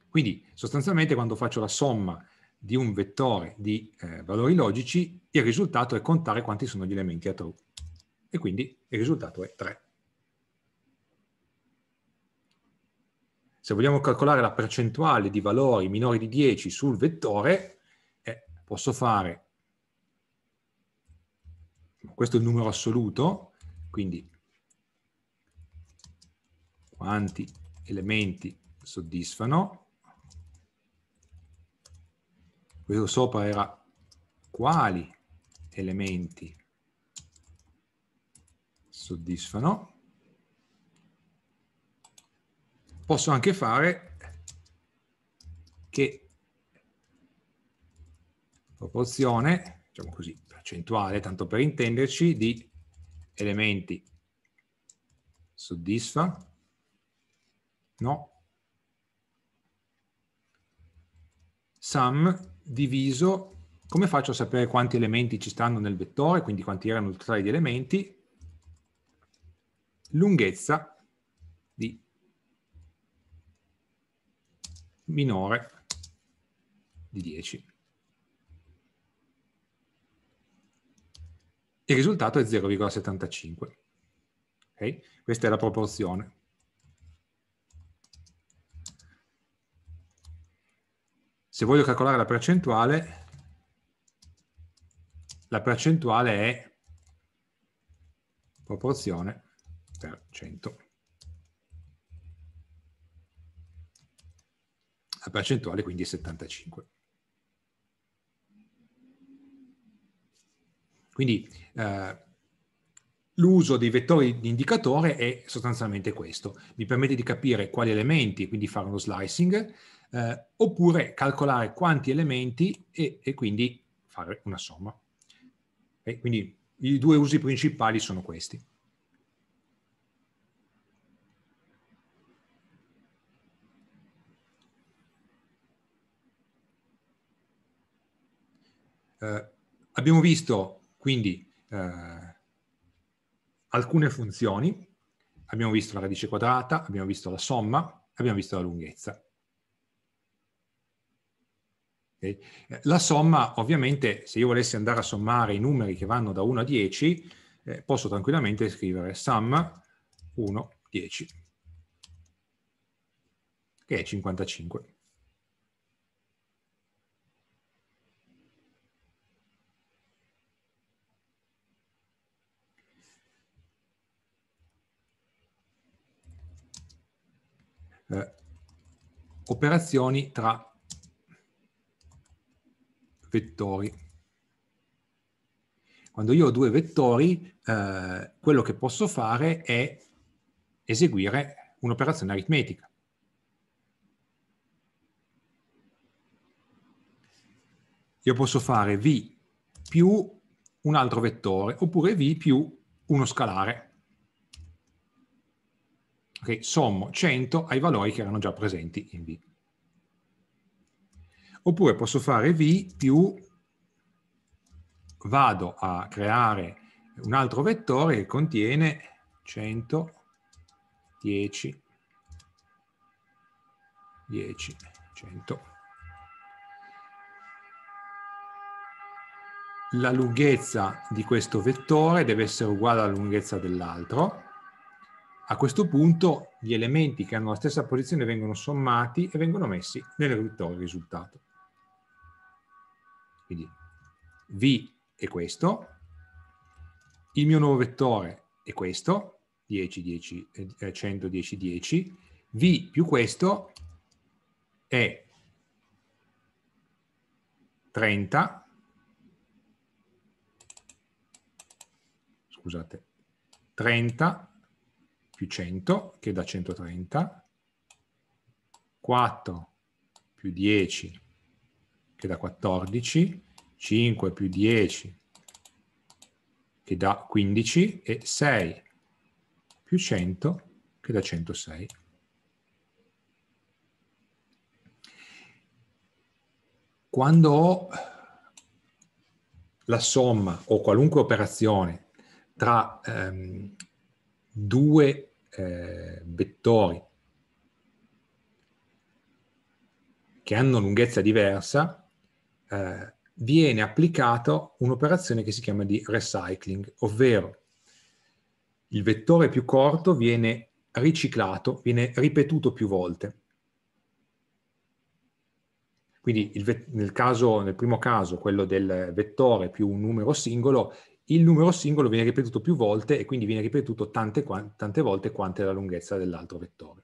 Quindi sostanzialmente quando faccio la somma di un vettore di eh, valori logici, il risultato è contare quanti sono gli elementi a true. E quindi il risultato è 3. Se vogliamo calcolare la percentuale di valori minori di 10 sul vettore, eh, posso fare, questo è il numero assoluto, quindi quanti elementi soddisfano. Quello sopra era quali elementi soddisfano. Posso anche fare che proporzione, diciamo così, percentuale, tanto per intenderci, di elementi soddisfa no? Sum diviso, come faccio a sapere quanti elementi ci stanno nel vettore, quindi quanti erano il totale di elementi? Lunghezza di minore di 10. Il risultato è 0,75. Okay? Questa è la proporzione. se voglio calcolare la percentuale, la percentuale è proporzione per 100. La percentuale quindi è 75. Quindi eh, l'uso dei vettori di indicatore è sostanzialmente questo. Mi permette di capire quali elementi, quindi fare uno slicing, eh, oppure calcolare quanti elementi e, e quindi fare una somma. Okay? Quindi i due usi principali sono questi. Eh, abbiamo visto quindi eh, alcune funzioni, abbiamo visto la radice quadrata, abbiamo visto la somma, abbiamo visto la lunghezza. Eh, la somma, ovviamente, se io volessi andare a sommare i numeri che vanno da 1 a 10, eh, posso tranquillamente scrivere sum 1, 10, che è 55. Eh, operazioni tra vettori. Quando io ho due vettori, eh, quello che posso fare è eseguire un'operazione aritmetica. Io posso fare v più un altro vettore, oppure v più uno scalare. Ok, sommo 100 ai valori che erano già presenti in v oppure posso fare v più vado a creare un altro vettore che contiene 110 10 100 la lunghezza di questo vettore deve essere uguale alla lunghezza dell'altro a questo punto gli elementi che hanno la stessa posizione vengono sommati e vengono messi nel vettore risultato quindi V è questo, il mio nuovo vettore è questo, 10, 10, 110, 10, V più questo è 30, scusate, 30 più 100 che da 130, 4 più 10 che dà 14, 5 più 10 che dà 15 e 6 più 100 che dà 106. Quando ho la somma o qualunque operazione tra ehm, due eh, vettori che hanno lunghezza diversa, eh, viene applicata un'operazione che si chiama di recycling, ovvero il vettore più corto viene riciclato, viene ripetuto più volte. Quindi il, nel, caso, nel primo caso, quello del vettore più un numero singolo, il numero singolo viene ripetuto più volte e quindi viene ripetuto tante, tante volte quante la lunghezza dell'altro vettore.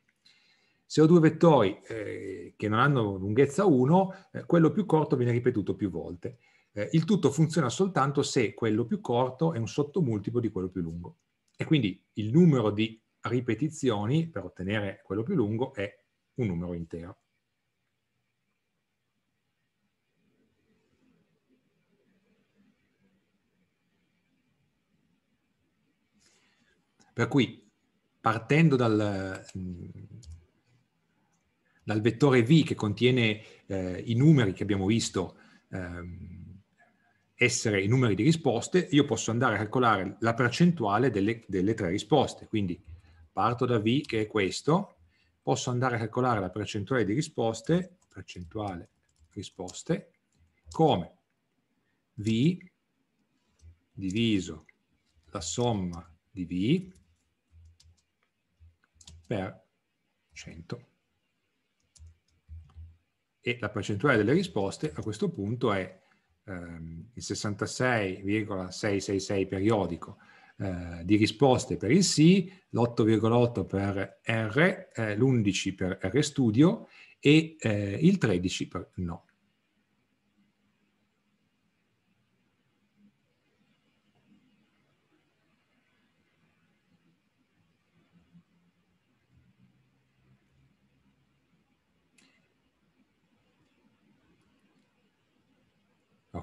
Se ho due vettori eh, che non hanno lunghezza 1, eh, quello più corto viene ripetuto più volte. Eh, il tutto funziona soltanto se quello più corto è un sottomultipo di quello più lungo. E quindi il numero di ripetizioni per ottenere quello più lungo è un numero intero. Per cui partendo dal, mm, dal vettore V che contiene eh, i numeri che abbiamo visto ehm, essere i numeri di risposte, io posso andare a calcolare la percentuale delle, delle tre risposte. Quindi parto da V che è questo, posso andare a calcolare la percentuale di risposte, percentuale risposte, come V diviso la somma di V per 100 e la percentuale delle risposte a questo punto è ehm, il 66,666 periodico eh, di risposte per il sì, l'8,8 per R, eh, l'11 per R studio e eh, il 13 per no.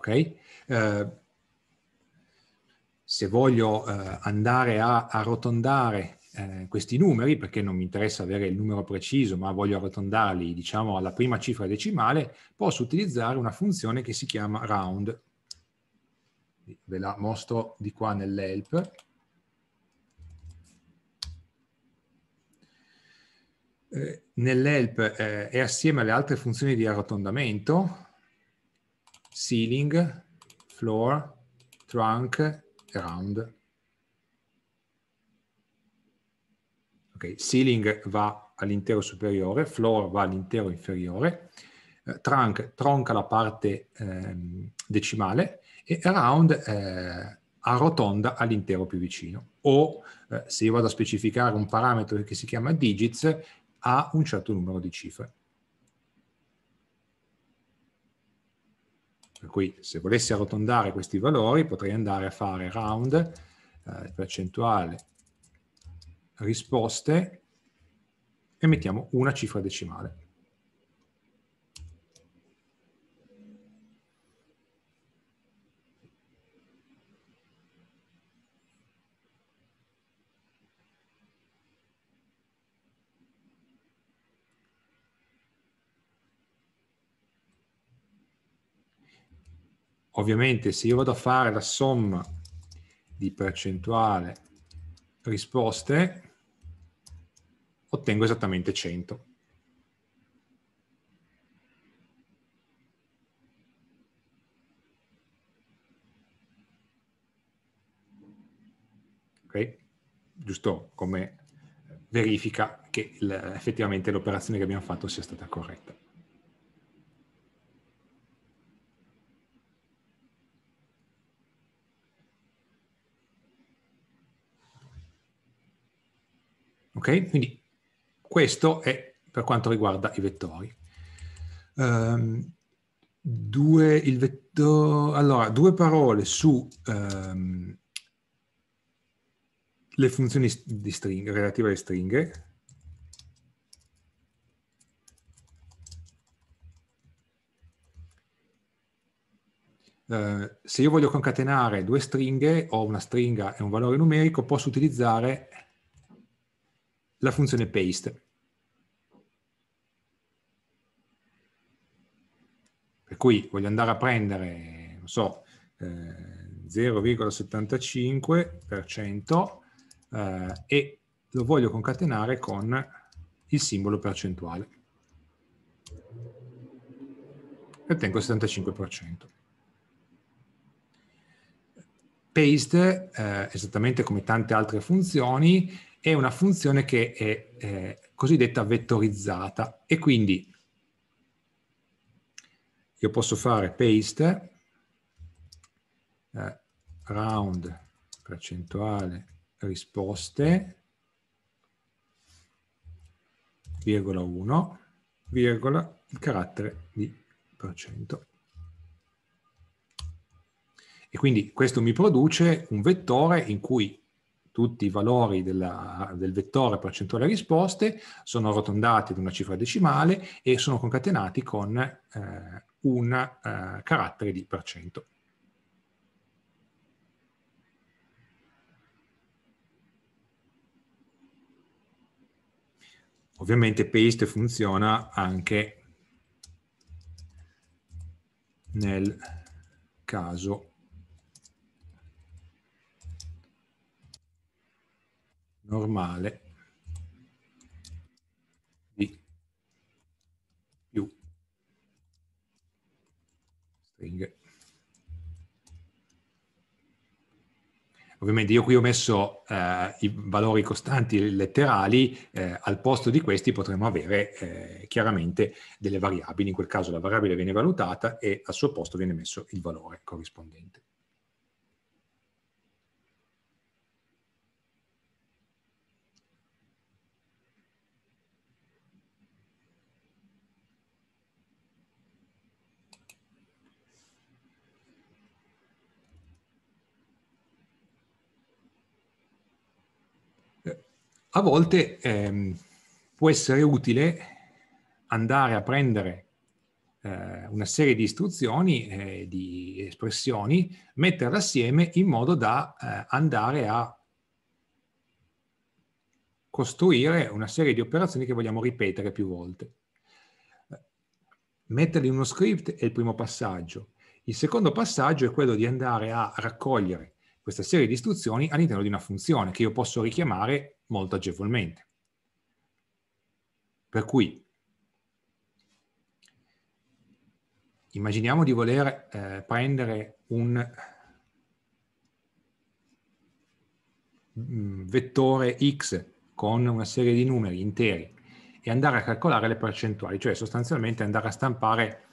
ok? Eh, se voglio eh, andare a arrotondare eh, questi numeri, perché non mi interessa avere il numero preciso, ma voglio arrotondarli, diciamo, alla prima cifra decimale, posso utilizzare una funzione che si chiama round. Ve la mostro di qua nell'help. Eh, nell'help eh, è assieme alle altre funzioni di arrotondamento, ceiling, floor, trunk, round. Ok, ceiling va all'intero superiore, floor va all'intero inferiore, eh, trunk tronca la parte eh, decimale e round eh, arrotonda all'intero più vicino. O eh, se io vado a specificare un parametro che si chiama digits, ha un certo numero di cifre. Per cui se volessi arrotondare questi valori potrei andare a fare round, eh, percentuale, risposte e mettiamo una cifra decimale. ovviamente se io vado a fare la somma di percentuale risposte, ottengo esattamente 100. ok Giusto come verifica che effettivamente l'operazione che abbiamo fatto sia stata corretta. Ok? Quindi questo è per quanto riguarda i vettori. Um, due, il vettor... allora, due parole su um, le funzioni di string, relative alle stringhe. Uh, se io voglio concatenare due stringhe, ho una stringa e un valore numerico, posso utilizzare la funzione paste. Per cui voglio andare a prendere, non so, eh, 0,75% eh, e lo voglio concatenare con il simbolo percentuale. E ottengo il 75%. Paste, eh, esattamente come tante altre funzioni, è una funzione che è eh, cosiddetta vettorizzata e quindi io posso fare paste eh, round percentuale risposte virgola 1 virgola il carattere di percento e quindi questo mi produce un vettore in cui tutti i valori della, del vettore percentuale risposte sono arrotondati ad una cifra decimale e sono concatenati con eh, un eh, carattere di per cento. Ovviamente paste funziona anche nel caso normale di più stringhe. Ovviamente io qui ho messo eh, i valori costanti letterali, eh, al posto di questi potremmo avere eh, chiaramente delle variabili, in quel caso la variabile viene valutata e al suo posto viene messo il valore corrispondente. A volte ehm, può essere utile andare a prendere eh, una serie di istruzioni, eh, di espressioni, metterle assieme in modo da eh, andare a costruire una serie di operazioni che vogliamo ripetere più volte. Metterli in uno script è il primo passaggio. Il secondo passaggio è quello di andare a raccogliere questa serie di istruzioni all'interno di una funzione che io posso richiamare molto agevolmente. Per cui immaginiamo di voler eh, prendere un mm, vettore x con una serie di numeri interi e andare a calcolare le percentuali, cioè sostanzialmente andare a stampare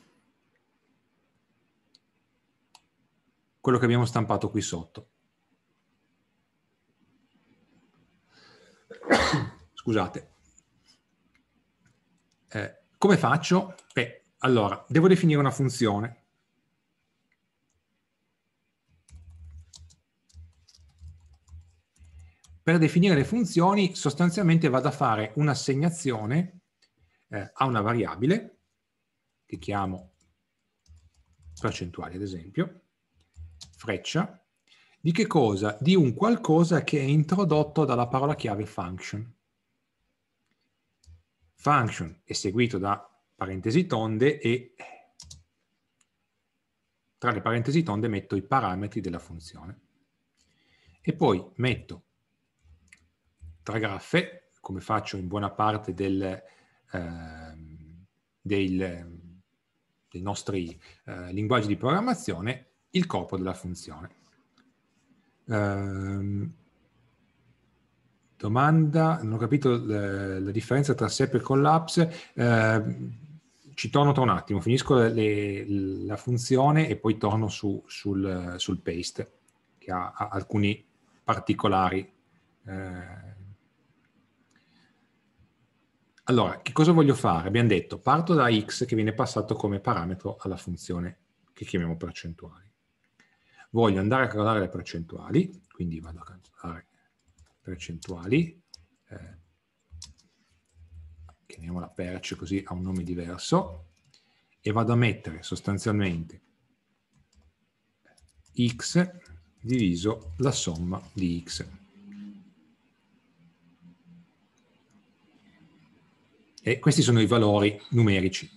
quello che abbiamo stampato qui sotto. [COUGHS] Scusate. Eh, come faccio? Beh, allora, devo definire una funzione. Per definire le funzioni sostanzialmente vado a fare un'assegnazione eh, a una variabile che chiamo percentuale ad esempio, freccia, di che cosa? Di un qualcosa che è introdotto dalla parola chiave function. Function è seguito da parentesi tonde e tra le parentesi tonde metto i parametri della funzione. E poi metto tra graffe, come faccio in buona parte del, eh, del, dei nostri eh, linguaggi di programmazione, il corpo della funzione. Eh, domanda, non ho capito la, la differenza tra SEP e collapse. Eh, ci torno tra un attimo, finisco le, la funzione e poi torno su, sul, sul, paste che ha, ha alcuni particolari. Eh, allora, che cosa voglio fare? Abbiamo detto, parto da x che viene passato come parametro alla funzione che chiamiamo percentuale voglio andare a calcolare le percentuali, quindi vado a calcolare percentuali, eh, chiamiamola perce così ha un nome diverso, e vado a mettere sostanzialmente x diviso la somma di x. E questi sono i valori numerici.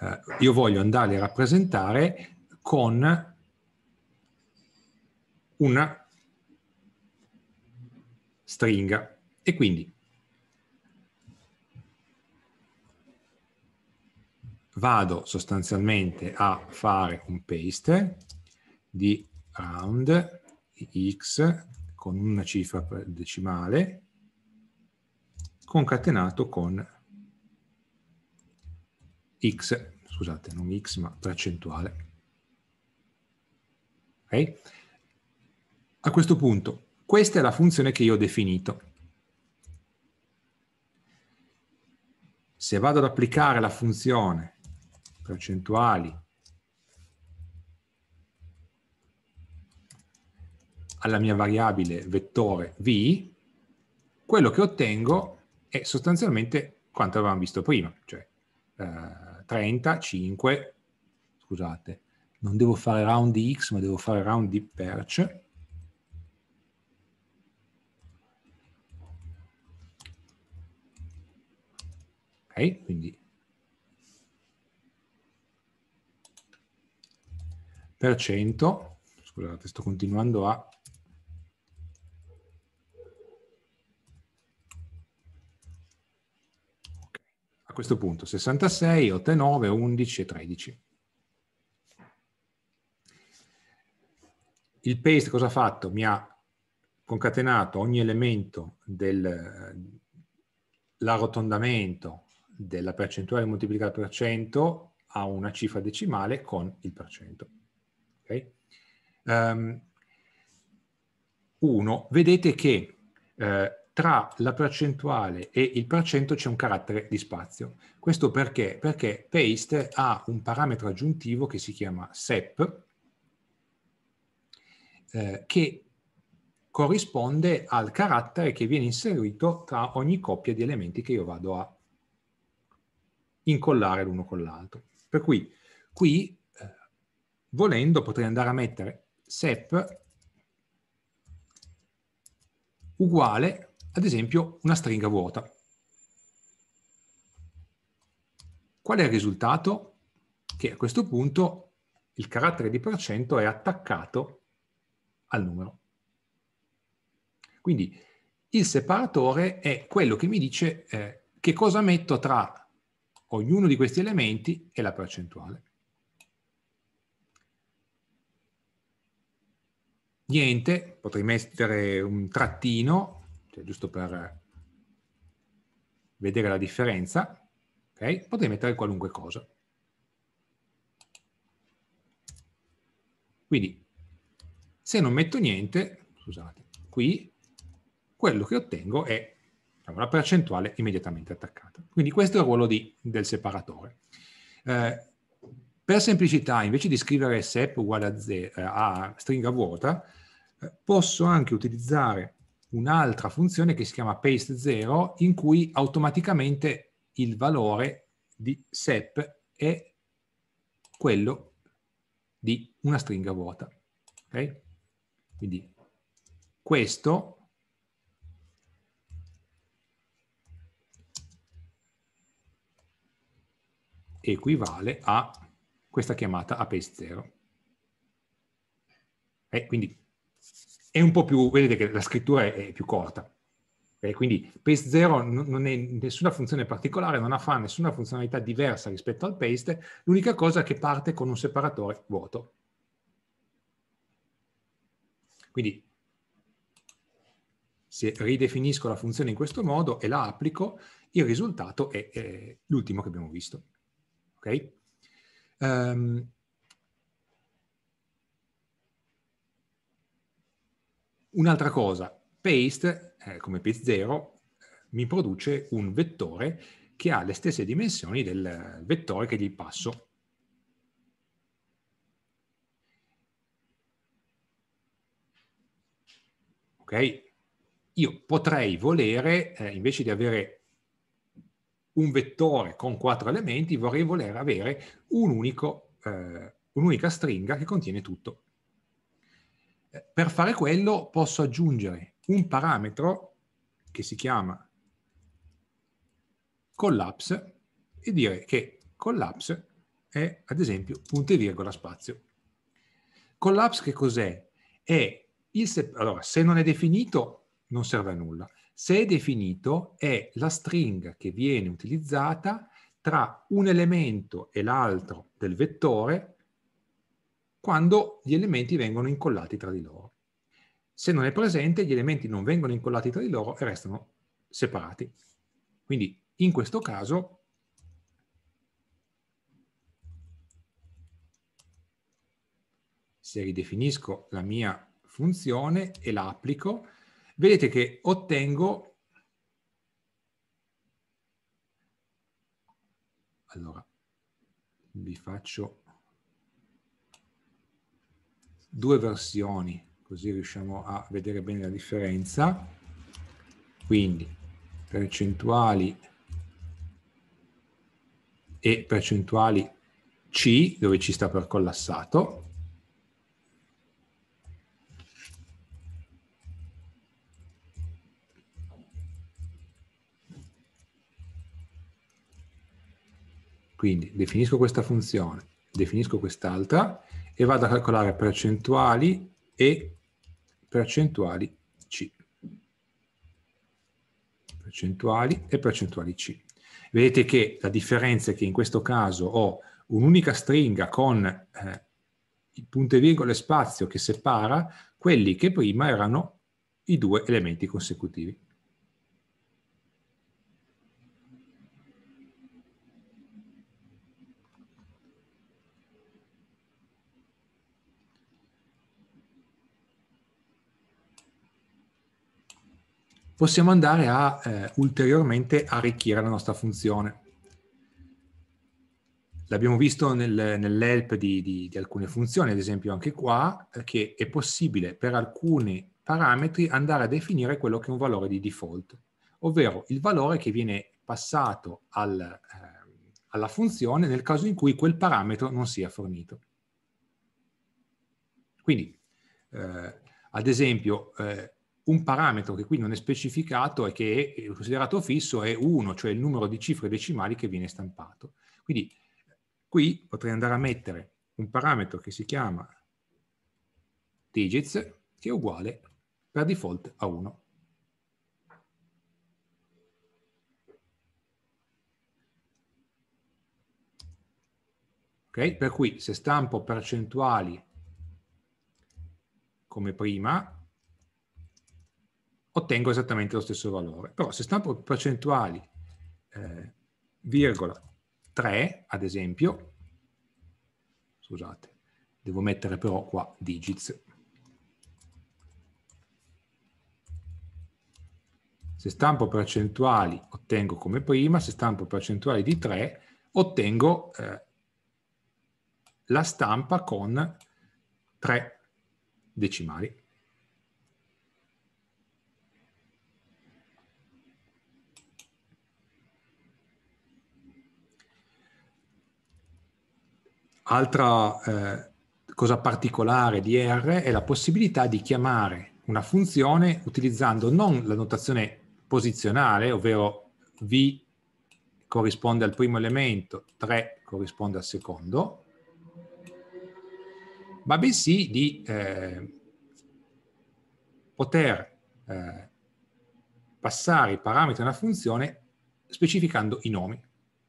Eh, io voglio andarli a rappresentare con una stringa e quindi vado sostanzialmente a fare un paste di round x con una cifra decimale concatenato con x, scusate, non x ma percentuale. Okay? A questo punto, questa è la funzione che io ho definito. Se vado ad applicare la funzione percentuali alla mia variabile vettore v, quello che ottengo è sostanzialmente quanto avevamo visto prima, cioè eh, 30, 5, scusate, non devo fare round di x ma devo fare round di perch, quindi per cento, scusate, sto continuando a a questo punto 66, 8, 9, 11 e 13. Il paste cosa ha fatto? Mi ha concatenato ogni elemento dell'arrotondamento eh, della percentuale moltiplicata per 100 a una cifra decimale con il per cento. Okay? Um, vedete che eh, tra la percentuale e il per cento c'è un carattere di spazio. Questo perché? Perché paste ha un parametro aggiuntivo che si chiama sep, eh, che corrisponde al carattere che viene inserito tra ogni coppia di elementi che io vado a incollare l'uno con l'altro. Per cui qui, eh, volendo, potrei andare a mettere sep uguale, ad esempio, una stringa vuota. Qual è il risultato? Che a questo punto il carattere di percento è attaccato al numero. Quindi il separatore è quello che mi dice eh, che cosa metto tra Ognuno di questi elementi e la percentuale. Niente, potrei mettere un trattino, cioè giusto per vedere la differenza, okay? potrei mettere qualunque cosa. Quindi, se non metto niente, scusate, qui quello che ottengo è è diciamo, una percentuale immediatamente attaccata. Quindi questo è il ruolo di, del separatore. Eh, per semplicità, invece di scrivere sep uguale a, ze, eh, a stringa vuota, eh, posso anche utilizzare un'altra funzione che si chiama paste 0 in cui automaticamente il valore di sep è quello di una stringa vuota. Okay? Quindi questo equivale a questa chiamata a paste 0. Eh, quindi è un po' più, vedete che la scrittura è, è più corta. Eh, quindi paste 0 non è nessuna funzione particolare, non fa nessuna funzionalità diversa rispetto al paste, l'unica cosa è che parte con un separatore vuoto. Quindi se ridefinisco la funzione in questo modo e la applico, il risultato è, è l'ultimo che abbiamo visto. Ok? Um, un'altra cosa, paste, eh, come paste 0, eh, mi produce un vettore che ha le stesse dimensioni del vettore che gli passo. Ok? Io potrei volere, eh, invece di avere un vettore con quattro elementi, vorrei voler avere un unico, eh, un'unica stringa che contiene tutto. Eh, per fare quello posso aggiungere un parametro che si chiama collapse e dire che collapse è ad esempio punto e virgola spazio. Collapse che cos'è? È il, allora, se non è definito non serve a nulla. Se è definito è la stringa che viene utilizzata tra un elemento e l'altro del vettore quando gli elementi vengono incollati tra di loro. Se non è presente, gli elementi non vengono incollati tra di loro e restano separati. Quindi in questo caso se ridefinisco la mia funzione e la applico, vedete che ottengo, allora, vi faccio due versioni, così riusciamo a vedere bene la differenza. Quindi percentuali e percentuali C, dove C sta per collassato, Quindi definisco questa funzione, definisco quest'altra e vado a calcolare percentuali e percentuali C. Percentuali e percentuali C. Vedete che la differenza è che in questo caso ho un'unica stringa con eh, il punto e virgola e spazio che separa quelli che prima erano i due elementi consecutivi. possiamo andare a eh, ulteriormente arricchire la nostra funzione. L'abbiamo visto nel, nell'help di, di, di, alcune funzioni, ad esempio anche qua, eh, che è possibile per alcuni parametri andare a definire quello che è un valore di default, ovvero il valore che viene passato al, eh, alla funzione nel caso in cui quel parametro non sia fornito. Quindi, eh, ad esempio, eh, un parametro che qui non è specificato e che è considerato fisso è 1, cioè il numero di cifre decimali che viene stampato. Quindi qui potrei andare a mettere un parametro che si chiama digits che è uguale per default a 1. Okay? Per cui se stampo percentuali come prima, ottengo esattamente lo stesso valore. Però se stampo percentuali, eh, virgola 3, ad esempio, scusate, devo mettere però qua digits. Se stampo percentuali ottengo come prima, se stampo percentuali di 3 ottengo eh, la stampa con 3 decimali. Altra eh, cosa particolare di R è la possibilità di chiamare una funzione utilizzando non la notazione posizionale, ovvero V corrisponde al primo elemento, 3 corrisponde al secondo, ma bensì di eh, poter eh, passare i parametri a una funzione specificando i nomi,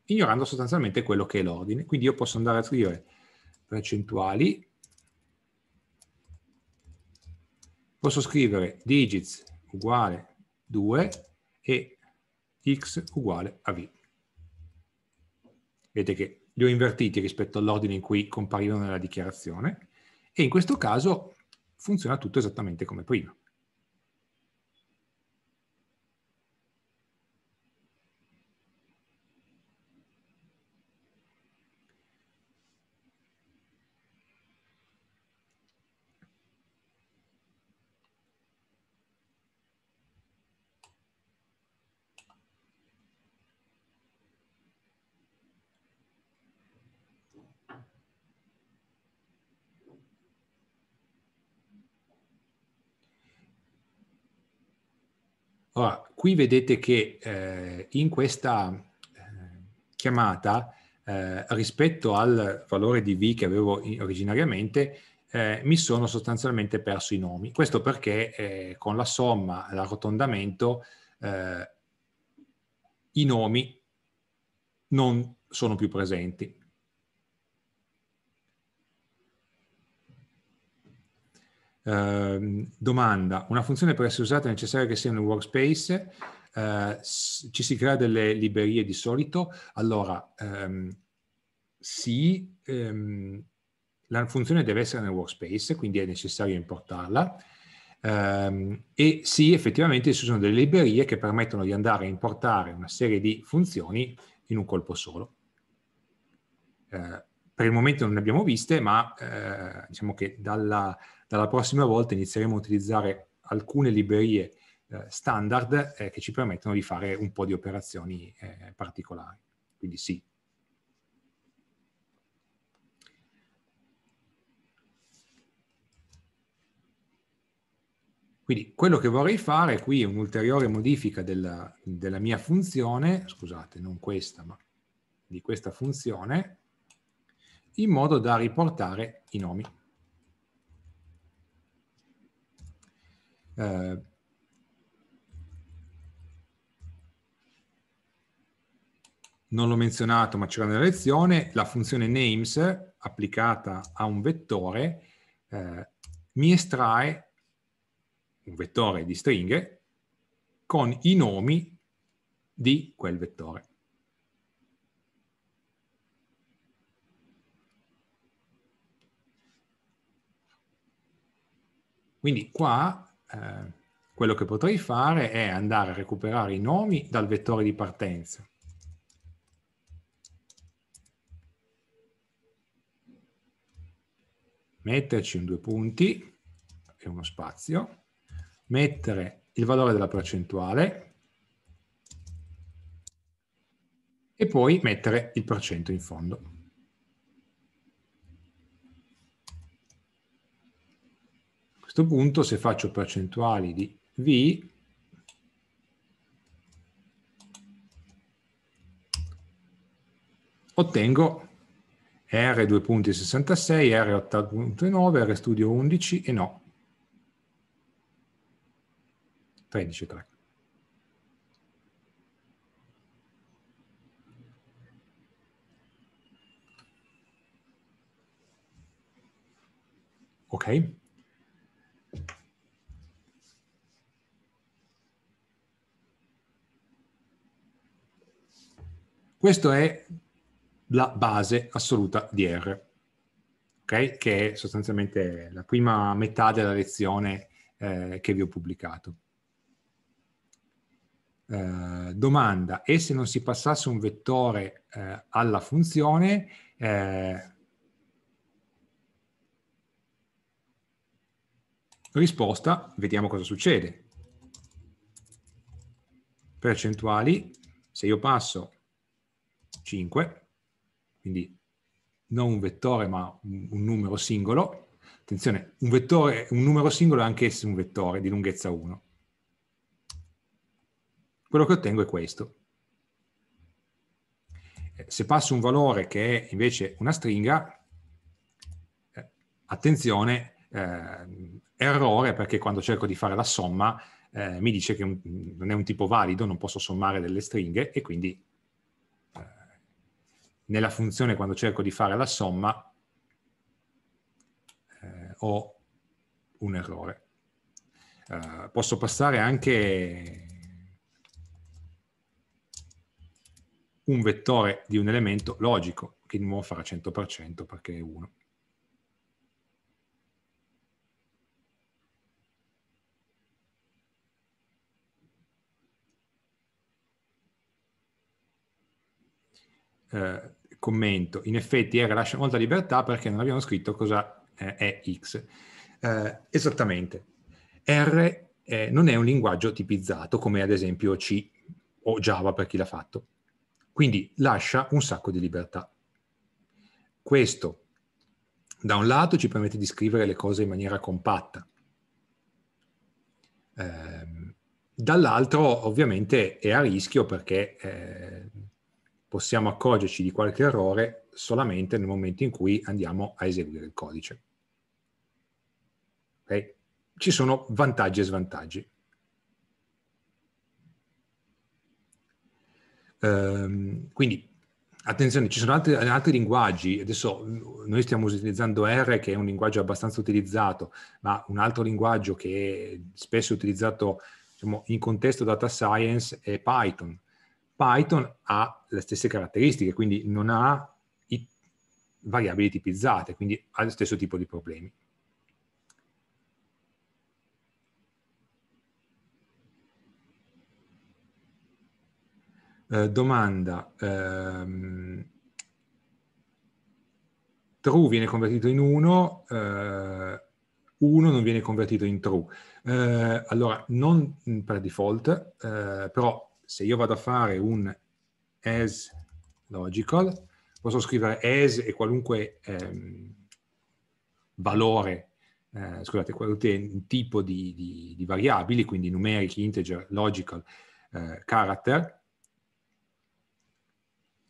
ignorando sostanzialmente quello che è l'ordine. Quindi io posso andare a scrivere percentuali, posso scrivere digits uguale 2 e x uguale a v. Vedete che li ho invertiti rispetto all'ordine in cui comparivano nella dichiarazione e in questo caso funziona tutto esattamente come prima. Ora, qui vedete che eh, in questa eh, chiamata, eh, rispetto al valore di V che avevo originariamente, eh, mi sono sostanzialmente perso i nomi. Questo perché eh, con la somma, l'arrotondamento, i nomi non sono più presenti. Ehm, domanda, una funzione per essere usata è necessaria che sia nel workspace? Uh, ci si crea delle librerie di solito? Allora, um, sì, um, la funzione deve essere nel workspace, quindi è necessario importarla. Um, e sì, effettivamente ci sono delle librerie che permettono di andare a importare una serie di funzioni in un colpo solo. Uh, per il momento non ne abbiamo viste, ma eh, diciamo che dalla, dalla prossima volta inizieremo a utilizzare alcune librerie eh, standard eh, che ci permettono di fare un po' di operazioni eh, particolari. Quindi sì. Quindi quello che vorrei fare qui è un'ulteriore modifica della, della mia funzione, scusate, non questa, ma di questa funzione, in modo da riportare i nomi. Eh, non l'ho menzionato ma c'era nella lezione, la funzione names applicata a un vettore eh, mi estrae un vettore di stringhe con i nomi di quel vettore. Quindi qua eh, quello che potrei fare è andare a recuperare i nomi dal vettore di partenza. Metterci un due punti e uno spazio, mettere il valore della percentuale e poi mettere il percento in fondo. questo punto se faccio percentuali di V, ottengo R 2.66, R 8.9, R studio 11 e no, 13.3. Ok? Questa è la base assoluta di R, okay? che è sostanzialmente la prima metà della lezione eh, che vi ho pubblicato. Eh, domanda, e se non si passasse un vettore eh, alla funzione, eh, risposta, vediamo cosa succede. Percentuali, se io passo 5, quindi non un vettore ma un numero singolo. Attenzione, un, vettore, un numero singolo è anch'esso un vettore di lunghezza 1. Quello che ottengo è questo. Eh, se passo un valore che è invece una stringa, eh, attenzione, eh, errore perché quando cerco di fare la somma eh, mi dice che un, non è un tipo valido, non posso sommare delle stringhe e quindi nella funzione quando cerco di fare la somma eh, ho un errore. Eh, posso passare anche un vettore di un elemento logico, che di nuovo farà 100% perché è 1. Eh, commento, in effetti R lascia molta libertà perché non abbiamo scritto cosa eh, è X. Eh, esattamente. R eh, non è un linguaggio tipizzato come ad esempio C o Java per chi l'ha fatto. Quindi lascia un sacco di libertà. Questo, da un lato, ci permette di scrivere le cose in maniera compatta. Eh, dall'altro, ovviamente, è a rischio perché eh, possiamo accorgerci di qualche errore solamente nel momento in cui andiamo a eseguire il codice. Okay? Ci sono vantaggi e svantaggi. Um, quindi attenzione, ci sono altri, altri, linguaggi, adesso noi stiamo utilizzando R che è un linguaggio abbastanza utilizzato, ma un altro linguaggio che è spesso utilizzato diciamo, in contesto data science è Python. Python ha le stesse caratteristiche, quindi non ha variabili tipizzate, quindi ha lo stesso tipo di problemi. Eh, domanda, ehm, true viene convertito in 1, 1 eh, non viene convertito in true. Eh, allora, non per default, eh, però se io vado a fare un as logical, posso scrivere as e qualunque ehm, valore, eh, scusate, qualunque tipo di, di, di, variabili, quindi numerici, integer, logical, eh, character,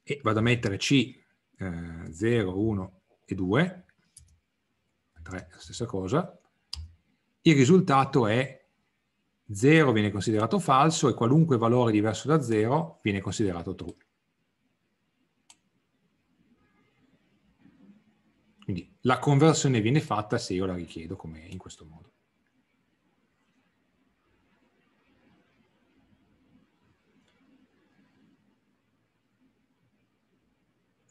e vado a mettere C eh, 0, 1 e 2, 3, la stessa cosa, il risultato è 0 viene considerato falso e qualunque valore diverso da 0 viene considerato true. Quindi la conversione viene fatta se io la richiedo come in questo modo.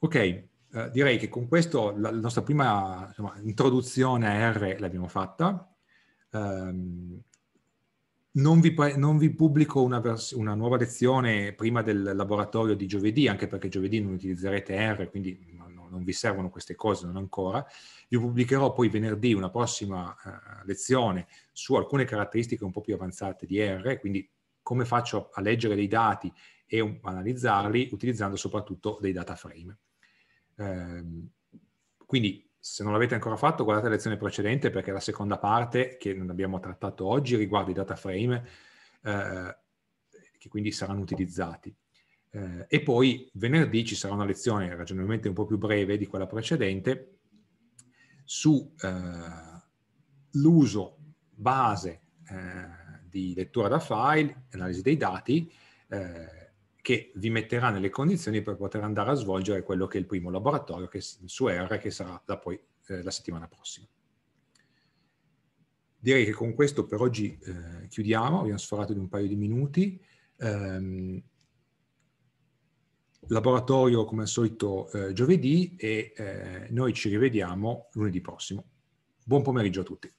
Ok, eh, direi che con questo la, la nostra prima insomma, introduzione a R l'abbiamo fatta. Um, non vi, non vi, pubblico una, vers- una, nuova lezione prima del laboratorio di giovedì, anche perché giovedì non utilizzerete R, quindi non, non vi servono queste cose, non ancora. Vi pubblicherò poi venerdì una prossima uh, lezione su alcune caratteristiche un po' più avanzate di R, quindi come faccio a leggere dei dati e um, analizzarli utilizzando soprattutto dei data frame. Uh, quindi se non l'avete ancora fatto, guardate la lezione precedente perché la seconda parte, che non abbiamo trattato oggi, riguarda i data frame eh, che quindi saranno utilizzati. Eh, e poi venerdì ci sarà una lezione ragionevolmente un po' più breve di quella precedente sull'uso eh, base eh, di lettura da file, analisi dei dati, eh, che vi metterà nelle condizioni per poter andare a svolgere quello che è il primo laboratorio che, su R che sarà da poi eh, la settimana prossima. Direi che con questo per oggi eh, chiudiamo, abbiamo sforato di un paio di minuti. Um, laboratorio come al solito eh, giovedì e eh, noi ci rivediamo lunedì prossimo. Buon pomeriggio a tutti.